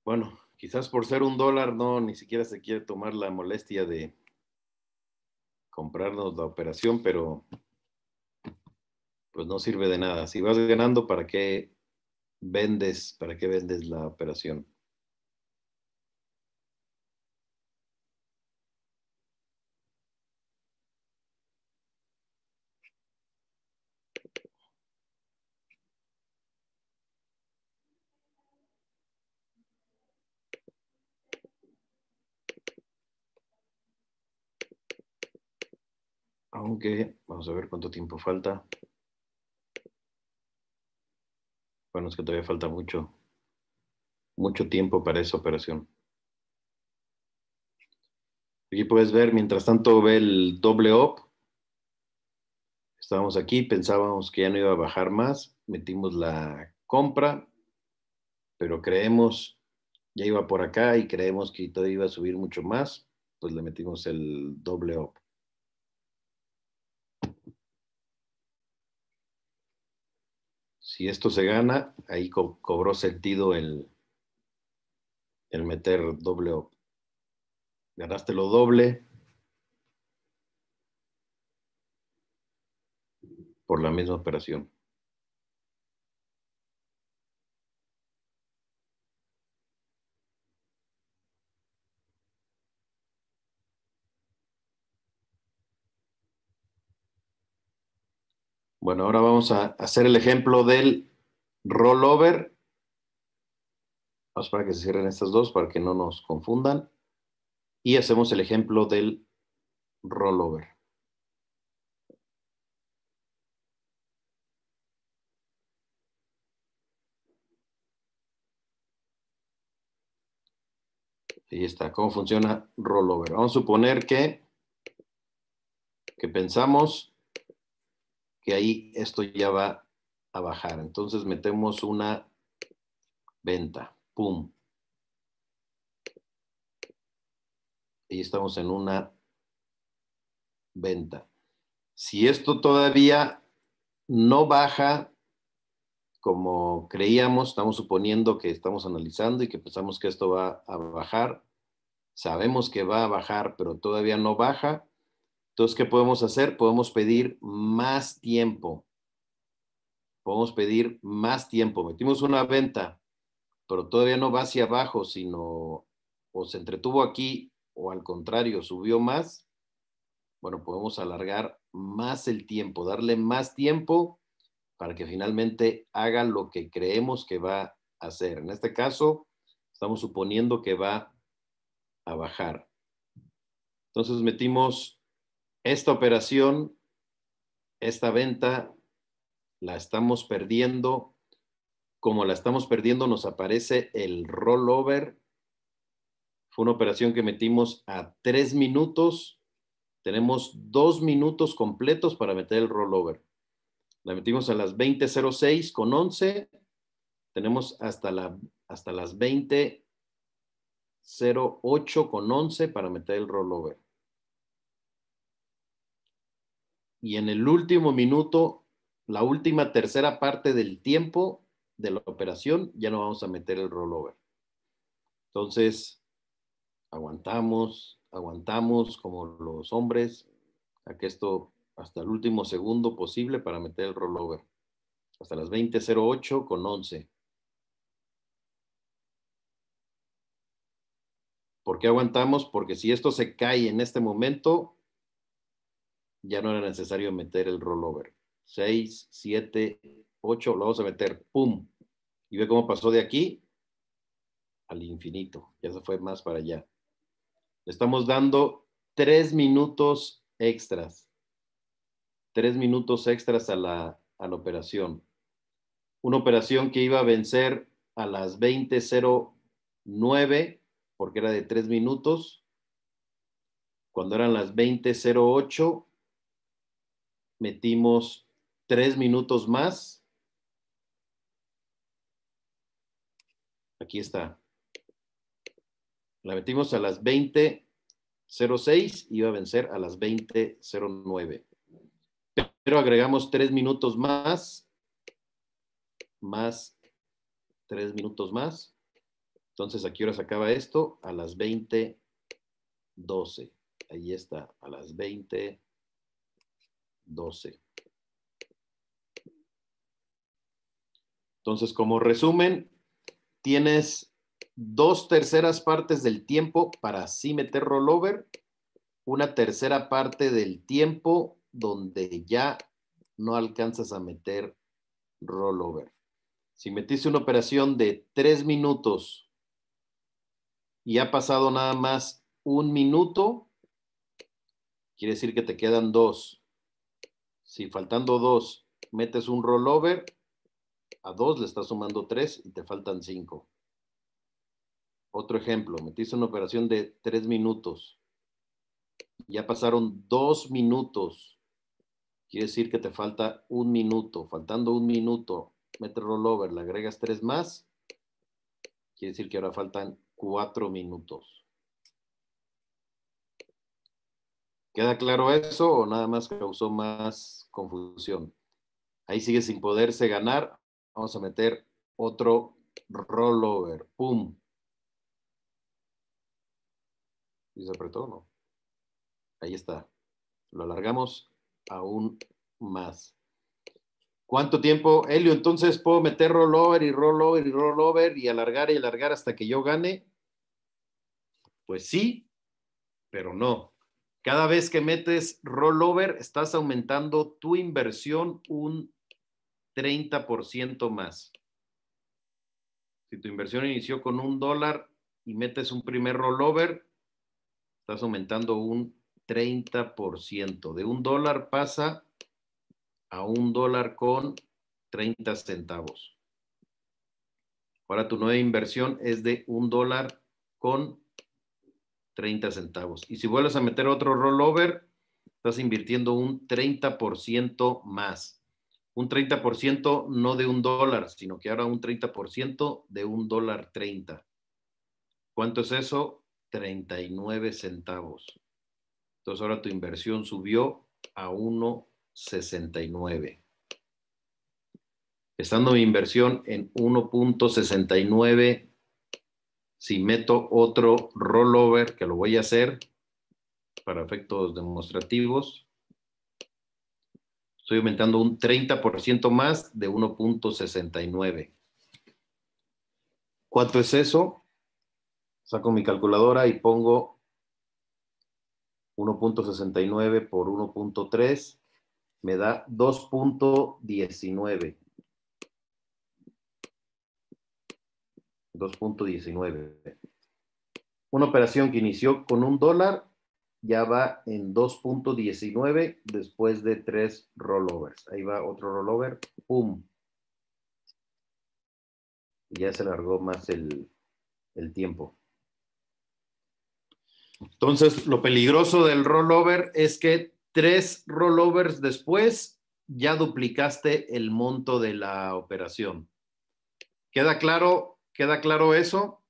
Bueno, quizás por ser un dólar no ni siquiera se quiere tomar la molestia de comprarnos la operación, pero pues no sirve de nada. Si vas ganando, ¿para qué vendes? ¿Para qué vendes la operación? vamos a ver cuánto tiempo falta. Bueno, es que todavía falta mucho, mucho tiempo para esa operación. Aquí puedes ver, mientras tanto ve el doble op. Estábamos aquí, pensábamos que ya no iba a bajar más, metimos la compra, pero creemos, ya iba por acá y creemos que todavía iba a subir mucho más, pues le metimos el doble op. Si esto se gana, ahí cobró sentido el, el meter doble o ganaste lo doble por la misma operación. Bueno, ahora vamos a hacer el ejemplo del rollover. Vamos para que se cierren estas dos para que no nos confundan. Y hacemos el ejemplo del rollover. Ahí está, cómo funciona rollover. Vamos a suponer que, que pensamos que ahí esto ya va a bajar. Entonces metemos una venta, pum. Y estamos en una venta. Si esto todavía no baja como creíamos, estamos suponiendo que estamos analizando y que pensamos que esto va a bajar, sabemos que va a bajar, pero todavía no baja, entonces, ¿qué podemos hacer? Podemos pedir más tiempo. Podemos pedir más tiempo. Metimos una venta, pero todavía no va hacia abajo, sino o se entretuvo aquí o al contrario, subió más. Bueno, podemos alargar más el tiempo, darle más tiempo para que finalmente haga lo que creemos que va a hacer. En este caso, estamos suponiendo que va a bajar. Entonces metimos esta operación, esta venta, la estamos perdiendo. Como la estamos perdiendo, nos aparece el rollover. Fue una operación que metimos a tres minutos. Tenemos dos minutos completos para meter el rollover. La metimos a las 20.06 con 11. Tenemos hasta, la, hasta las 20.08 con 11 para meter el rollover. y en el último minuto, la última tercera parte del tiempo de la operación, ya no vamos a meter el rollover. Entonces, aguantamos, aguantamos como los hombres, a esto hasta el último segundo posible para meter el rollover. Hasta las 20.08 con 11. ¿Por qué aguantamos? Porque si esto se cae en este momento, ya no era necesario meter el rollover. 6, 7, 8, lo vamos a meter, ¡pum! Y ve cómo pasó de aquí al infinito, ya se fue más para allá. Le estamos dando tres minutos extras, tres minutos extras a la, a la operación. Una operación que iba a vencer a las 20.09, porque era de tres minutos. Cuando eran las 20.08, metimos tres minutos más. Aquí está. La metimos a las 20.06 y iba a vencer a las 20.09. Pero agregamos tres minutos más, más tres minutos más. Entonces, ¿a qué hora se acaba esto? A las 20.12. Ahí está, a las 20. 12. Entonces, como resumen, tienes dos terceras partes del tiempo para así meter rollover, una tercera parte del tiempo donde ya no alcanzas a meter rollover. Si metiste una operación de tres minutos y ha pasado nada más un minuto, quiere decir que te quedan dos. Si faltando dos metes un rollover, a dos le estás sumando tres y te faltan cinco. Otro ejemplo, metiste una operación de tres minutos. Ya pasaron dos minutos. Quiere decir que te falta un minuto. Faltando un minuto, metes rollover, le agregas tres más. Quiere decir que ahora faltan cuatro minutos. ¿Queda claro eso o nada más causó más confusión? Ahí sigue sin poderse ganar. Vamos a meter otro rollover. ¡Pum! ¿Y se apretó no? Ahí está. Lo alargamos aún más. ¿Cuánto tiempo, Helio? Entonces puedo meter rollover y rollover y rollover y alargar y alargar hasta que yo gane. Pues sí, pero no. Cada vez que metes rollover, estás aumentando tu inversión un 30% más. Si tu inversión inició con un dólar y metes un primer rollover, estás aumentando un 30%. De un dólar pasa a un dólar con 30 centavos. Ahora tu nueva inversión es de un dólar con 30 centavos. Y si vuelves a meter otro rollover, estás invirtiendo un 30% más. Un 30% no de un dólar, sino que ahora un 30% de un dólar 30. ¿Cuánto es eso? 39 centavos. Entonces ahora tu inversión subió a 1.69. Estando mi inversión en 1.69 si meto otro rollover, que lo voy a hacer para efectos demostrativos, estoy aumentando un 30% más de 1.69. ¿Cuánto es eso? Saco mi calculadora y pongo 1.69 por 1.3, me da 2.19. 2.19. Una operación que inició con un dólar ya va en 2.19 después de tres rollovers. Ahí va otro rollover. ¡Pum! Ya se alargó más el, el tiempo. Entonces, lo peligroso del rollover es que tres rollovers después ya duplicaste el monto de la operación. ¿Queda claro ¿Queda claro eso?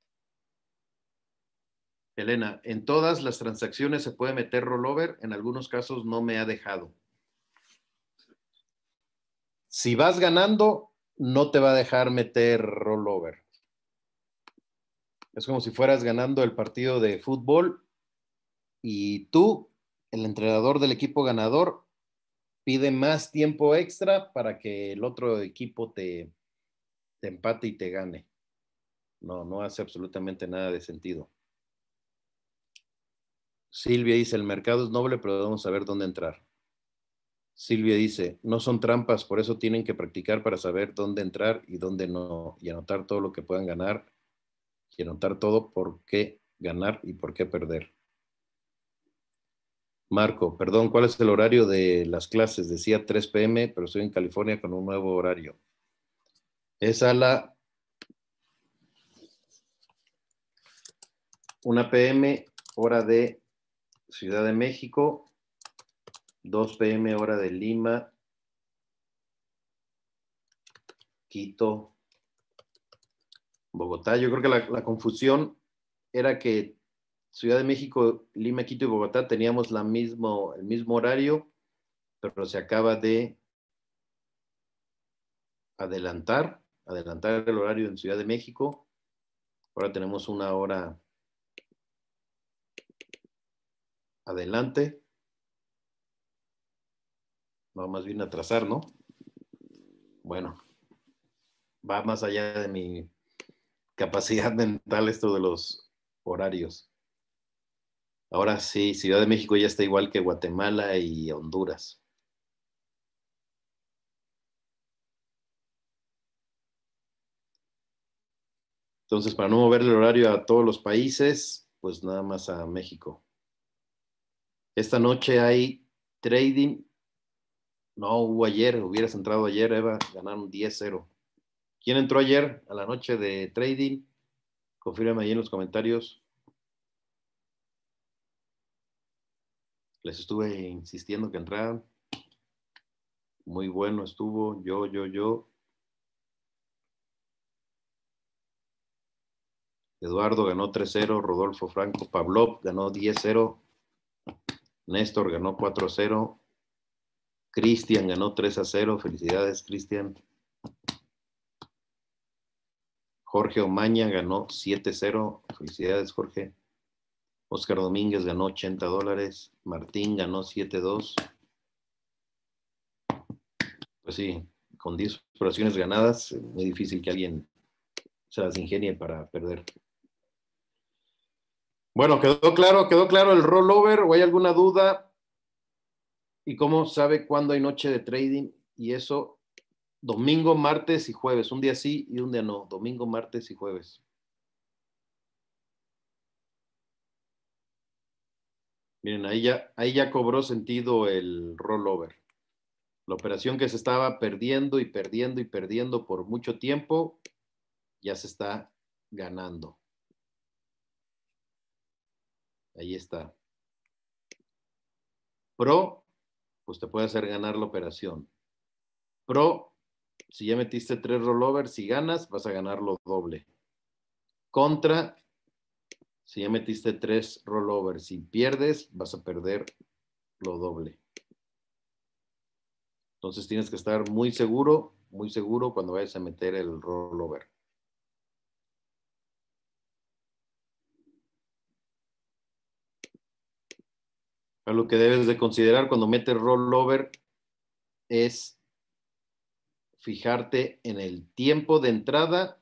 Elena, en todas las transacciones se puede meter rollover, en algunos casos no me ha dejado. Si vas ganando, no te va a dejar meter rollover. Es como si fueras ganando el partido de fútbol y tú, el entrenador del equipo ganador, pide más tiempo extra para que el otro equipo te, te empate y te gane. No, no hace absolutamente nada de sentido. Silvia dice, el mercado es noble, pero debemos saber dónde entrar. Silvia dice, no son trampas, por eso tienen que practicar para saber dónde entrar y dónde no, y anotar todo lo que puedan ganar, y anotar todo por qué ganar y por qué perder. Marco, perdón, ¿cuál es el horario de las clases? Decía 3 pm, pero estoy en California con un nuevo horario. Es a la 1 pm hora de Ciudad de México, 2 pm hora de Lima, Quito, Bogotá. Yo creo que la, confusión era que Ciudad de México, Lima, Quito y Bogotá teníamos el mismo horario, pero se acaba de adelantar, adelantar el horario en Ciudad de México. Ahora tenemos una hora adelante. No, más bien atrasar, ¿no? Bueno, va más allá de mi capacidad mental esto de los horarios. Ahora sí, Ciudad de México ya está igual que Guatemala y Honduras. Entonces, para no mover el horario a todos los países, pues nada más a México. Esta noche hay trading. No hubo ayer, hubieras entrado ayer, Eva, ganaron 10-0. ¿Quién entró ayer a la noche de trading? Confírame ahí en los comentarios. Les estuve insistiendo que entraran. Muy bueno estuvo. Yo, yo, yo. Eduardo ganó 3-0, Rodolfo Franco, Pablo ganó 10-0, Néstor ganó 4-0. Cristian ganó 3-0. Felicidades, Cristian. Jorge Omaña ganó 7-0. Felicidades, Jorge. Oscar Domínguez ganó 80 dólares. Martín ganó 7-2. Pues sí, con 10 operaciones ganadas, muy difícil que alguien se las ingenie para perder. Bueno, quedó claro, quedó claro el rollover o hay alguna duda y cómo sabe cuándo hay noche de trading y eso domingo, martes y jueves, un día sí y un día no, domingo, martes y jueves. Miren, ahí ya, ahí ya cobró sentido el rollover. La operación que se estaba perdiendo y perdiendo y perdiendo por mucho tiempo ya se está ganando. Ahí está. Pro, pues te puede hacer ganar la operación. Pro, si ya metiste tres rollovers, si ganas, vas a ganar lo doble. Contra, si ya metiste tres rollovers, si pierdes, vas a perder lo doble. Entonces tienes que estar muy seguro, muy seguro cuando vayas a meter el rollover. lo que debes de considerar cuando metes rollover es fijarte en el tiempo de entrada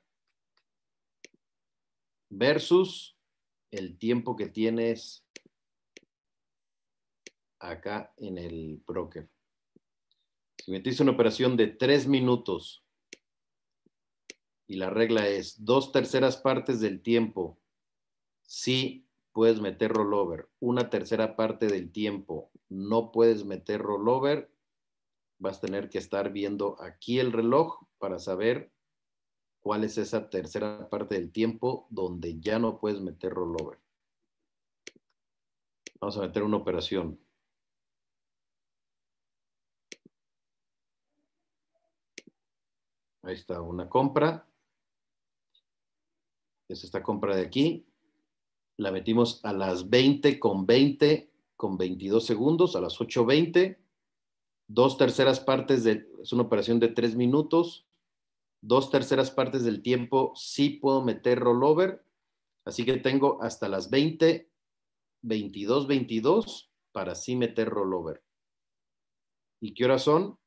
versus el tiempo que tienes acá en el broker. Si metiste una operación de tres minutos y la regla es dos terceras partes del tiempo, sí puedes meter rollover. Una tercera parte del tiempo no puedes meter rollover. Vas a tener que estar viendo aquí el reloj para saber cuál es esa tercera parte del tiempo donde ya no puedes meter rollover. Vamos a meter una operación. Ahí está una compra. Es esta compra de aquí la metimos a las 20 con 20 con 22 segundos, a las 8.20, dos terceras partes de, es una operación de tres minutos, dos terceras partes del tiempo sí puedo meter rollover, así que tengo hasta las 20, 22, 22 para sí meter rollover. ¿Y qué horas son?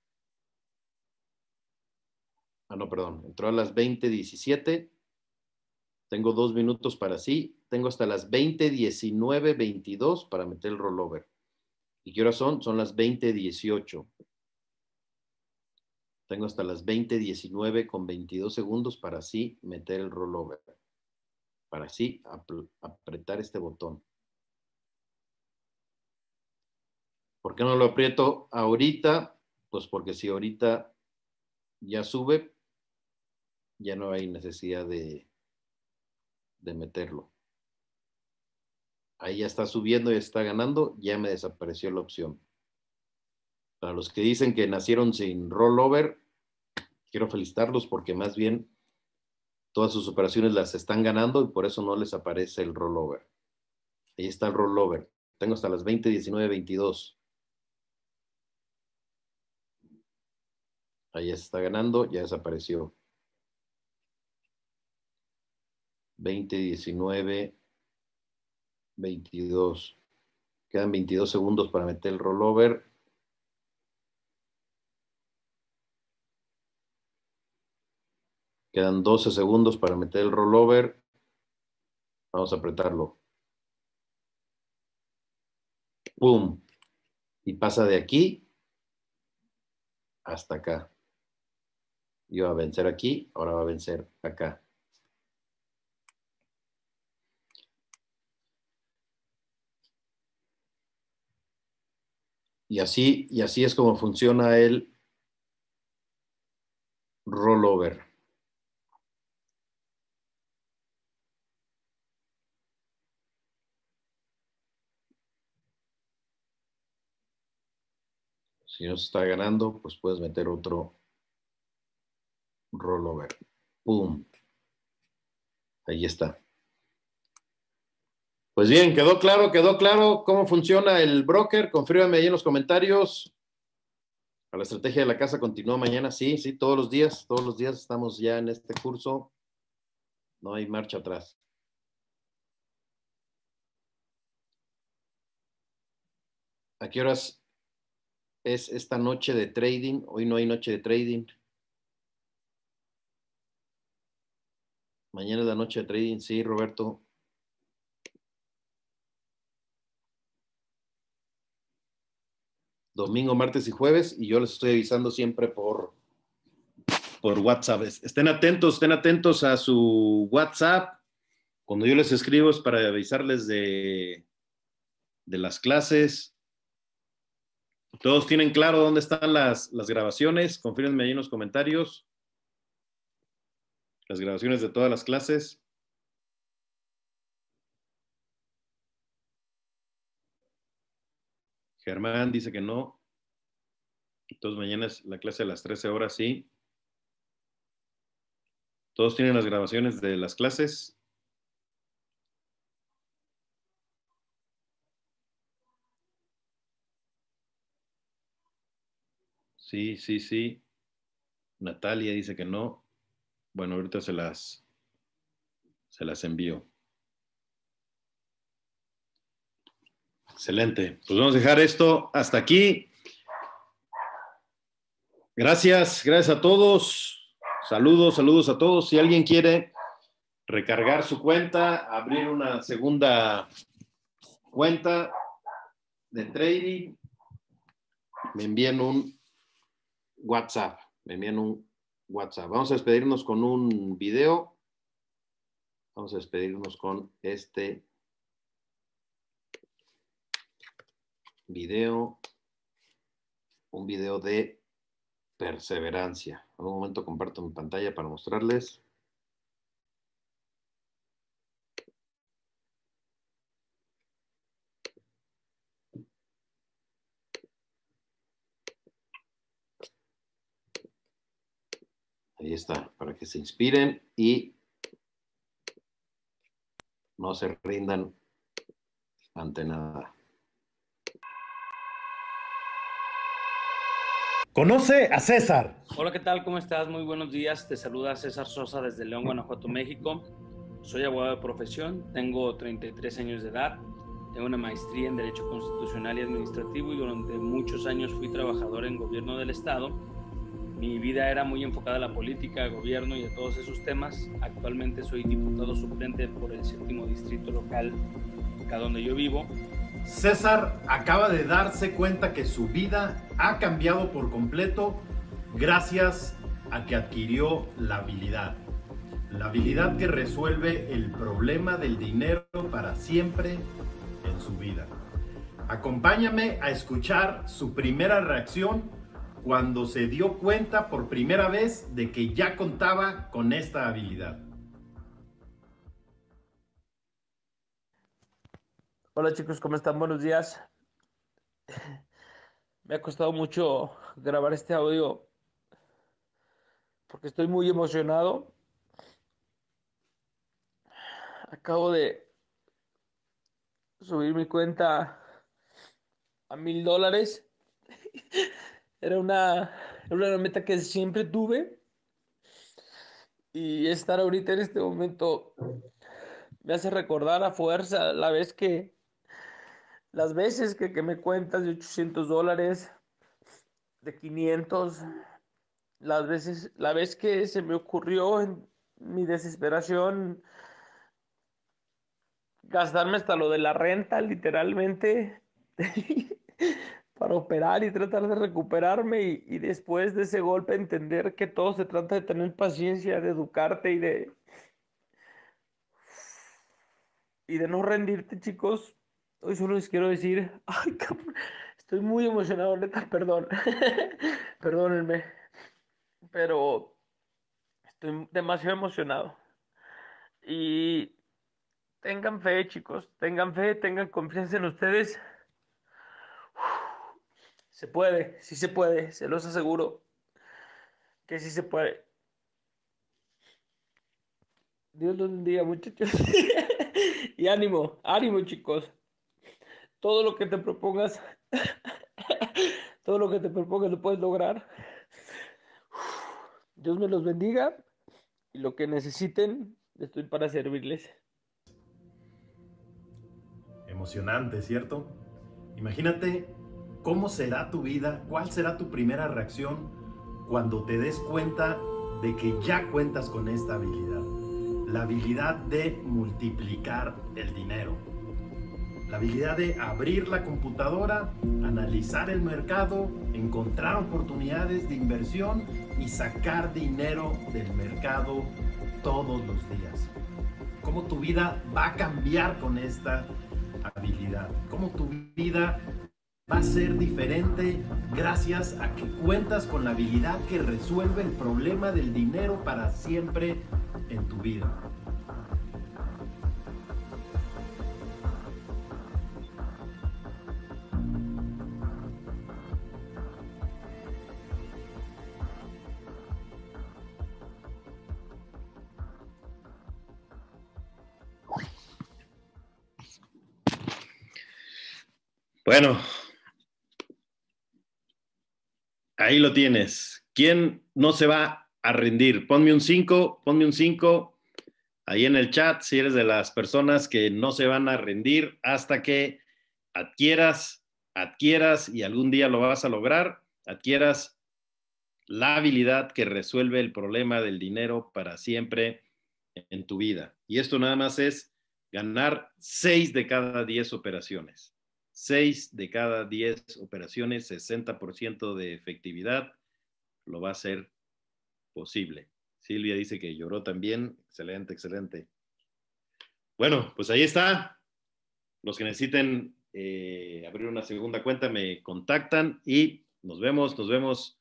Ah, no, perdón, entró a las 20.17 tengo dos minutos para sí, tengo hasta las 20:19:22 para meter el rollover. ¿Y qué hora son? Son las 20:18. Tengo hasta las 20:19 con 22 segundos para sí meter el rollover. Para sí apretar este botón. ¿Por qué no lo aprieto ahorita? Pues porque si ahorita ya sube, ya no hay necesidad de, de meterlo. Ahí ya está subiendo, ya está ganando, ya me desapareció la opción. Para los que dicen que nacieron sin rollover, quiero felicitarlos porque más bien todas sus operaciones las están ganando y por eso no les aparece el rollover. Ahí está el rollover. Tengo hasta las 20, 19, 22. Ahí está ganando, ya desapareció. 20, 19, 22. Quedan 22 segundos para meter el rollover. Quedan 12 segundos para meter el rollover. Vamos a apretarlo. ¡Pum! Y pasa de aquí hasta acá. Iba a vencer aquí, ahora va a vencer acá. Y así, y así es como funciona el rollover. Si no se está ganando, pues puedes meter otro rollover. ¡Pum! Ahí está. Pues bien, quedó claro, quedó claro cómo funciona el broker. Confírmame ahí en los comentarios. A la estrategia de la casa continúa mañana, sí, sí, todos los días, todos los días estamos ya en este curso. No hay marcha atrás. ¿A qué horas es esta noche de trading? Hoy no hay noche de trading. Mañana es la noche de trading, sí, Roberto. domingo, martes y jueves, y yo les estoy avisando siempre por, por WhatsApp. Estén atentos, estén atentos a su WhatsApp. Cuando yo les escribo es para avisarles de, de las clases. Todos tienen claro dónde están las, las grabaciones. Confírenme ahí en los comentarios. Las grabaciones de todas las clases. Germán dice que no. Entonces mañana es la clase a las 13 horas, sí. Todos tienen las grabaciones de las clases. Sí, sí, sí. Natalia dice que no. Bueno, ahorita se las se las envío. Excelente. Pues vamos a dejar esto hasta aquí. Gracias, gracias a todos. Saludos, saludos a todos. Si alguien quiere recargar su cuenta, abrir una segunda cuenta de trading, me envían un WhatsApp. Me envían un WhatsApp. Vamos a despedirnos con un video. Vamos a despedirnos con este video, un video de perseverancia. En un momento comparto mi pantalla para mostrarles. Ahí está, para que se inspiren y no se rindan ante nada. Conoce a César. Hola, ¿qué tal? ¿Cómo estás? Muy buenos días. Te saluda César Sosa desde León, Guanajuato, México. Soy abogado de profesión, tengo 33 años de edad, tengo una maestría en Derecho Constitucional y Administrativo y durante muchos años fui trabajador en gobierno del Estado. Mi vida era muy enfocada a la política, al gobierno y a todos esos temas. Actualmente soy diputado suplente por el séptimo distrito local, acá donde yo vivo César acaba de darse cuenta que su vida ha cambiado por completo gracias a que adquirió la habilidad. La habilidad que resuelve el problema del dinero para siempre en su vida. Acompáñame a escuchar su primera reacción cuando se dio cuenta por primera vez de que ya contaba con esta habilidad. Hola chicos, ¿cómo están? Buenos días. Me ha costado mucho grabar este audio porque estoy muy emocionado. Acabo de subir mi cuenta a mil dólares. Era una, era meta que siempre tuve. Y estar ahorita en este momento me hace recordar a fuerza la vez que las veces que, me cuentas de 800 dólares, de 500, las veces, la vez que se me ocurrió en mi desesperación gastarme hasta lo de la renta, literalmente, para operar y tratar de recuperarme y, y, después de ese golpe entender que todo se trata de tener paciencia, de educarte y de... Y de no rendirte, chicos, Hoy solo les quiero decir, estoy muy emocionado, neta, perdón, perdónenme, pero estoy demasiado emocionado. Y tengan fe, chicos, tengan fe, tengan confianza en ustedes. se puede, sí se puede, se los aseguro que sí se puede. Dios los bendiga, muchachos. y ánimo, ánimo, chicos todo lo que te propongas, todo lo que te propongas lo puedes lograr. Dios me los bendiga y lo que necesiten, estoy para servirles. Emocionante, ¿cierto? Imagínate cómo será tu vida, cuál será tu primera reacción cuando te des cuenta de que ya cuentas con esta habilidad, la habilidad de multiplicar el dinero la habilidad de abrir la computadora, analizar el mercado, encontrar oportunidades de inversión y sacar dinero del mercado todos los días. Cómo tu vida va a cambiar con esta habilidad. Cómo tu vida va a ser diferente gracias a que cuentas con la habilidad que resuelve el problema del dinero para siempre en tu vida. Bueno, ahí lo tienes. ¿Quién no se va a rendir? Ponme un 5, ponme un 5 ahí en el chat si eres de las personas que no se van a rendir hasta que adquieras, adquieras y algún día lo vas a lograr, adquieras la habilidad que resuelve el problema del dinero para siempre en tu vida. Y esto nada más es ganar 6 de cada 10 operaciones. 6 de cada 10 operaciones, 60% de efectividad, lo va a ser posible. Silvia dice que lloró también. Excelente, excelente. Bueno, pues ahí está. Los que necesiten eh, abrir una segunda cuenta me contactan y nos vemos, nos vemos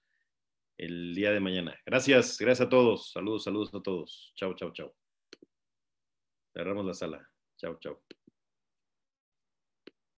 el día de mañana. Gracias, gracias a todos. Saludos, saludos a todos. Chao, chao, chao. Cerramos la sala. Chao, chao.